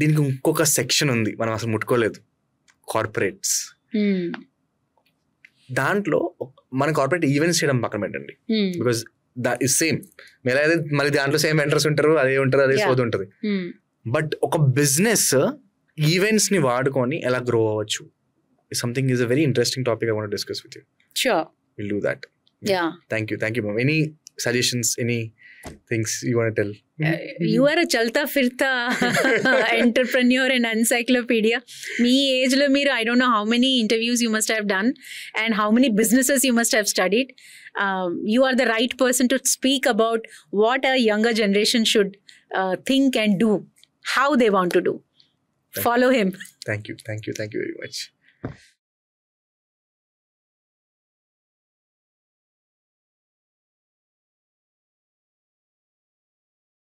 దీనికి ఇంకొక సెక్షన్ ఉంది మనం అసలు ముట్టుకోలేదు కార్పొరేట్స్ hmm. దాంట్లో మన కార్పొరేట్ ఈవెంట్స్ చేయడం పక్కన పెట్టండి బికాస్ దా ఇస్ సేమ్ మీరు అయితే మళ్ళీ దాంట్లో సేమ్ ఎంట్రస్ ఉంటారు అదే ఉంటారు అదే సోది ఉంటుంది బట్ hmm. ఒక బిజినెస్ ఈవెంట్స్ని వాడుకొని ఎలా గ్రో అవ్వచ్చు something is a very interesting topic I want discuss with you sure will do that yeah thank you thank you ma'am any suggestions any things you want tell you are చల్తా ఫిర్తా ఎంటర్ప్రెన్యూర్ అండ్ ఎన్సైక్లోపీడియా మీ ఏజ్లో మీరు I don't know how many interviews you must have done and how many businesses you must have studied you are the right person to speak about what a younger generation should think and do how they want to do Thank Follow you. him. Thank you. Thank you. Thank you very much.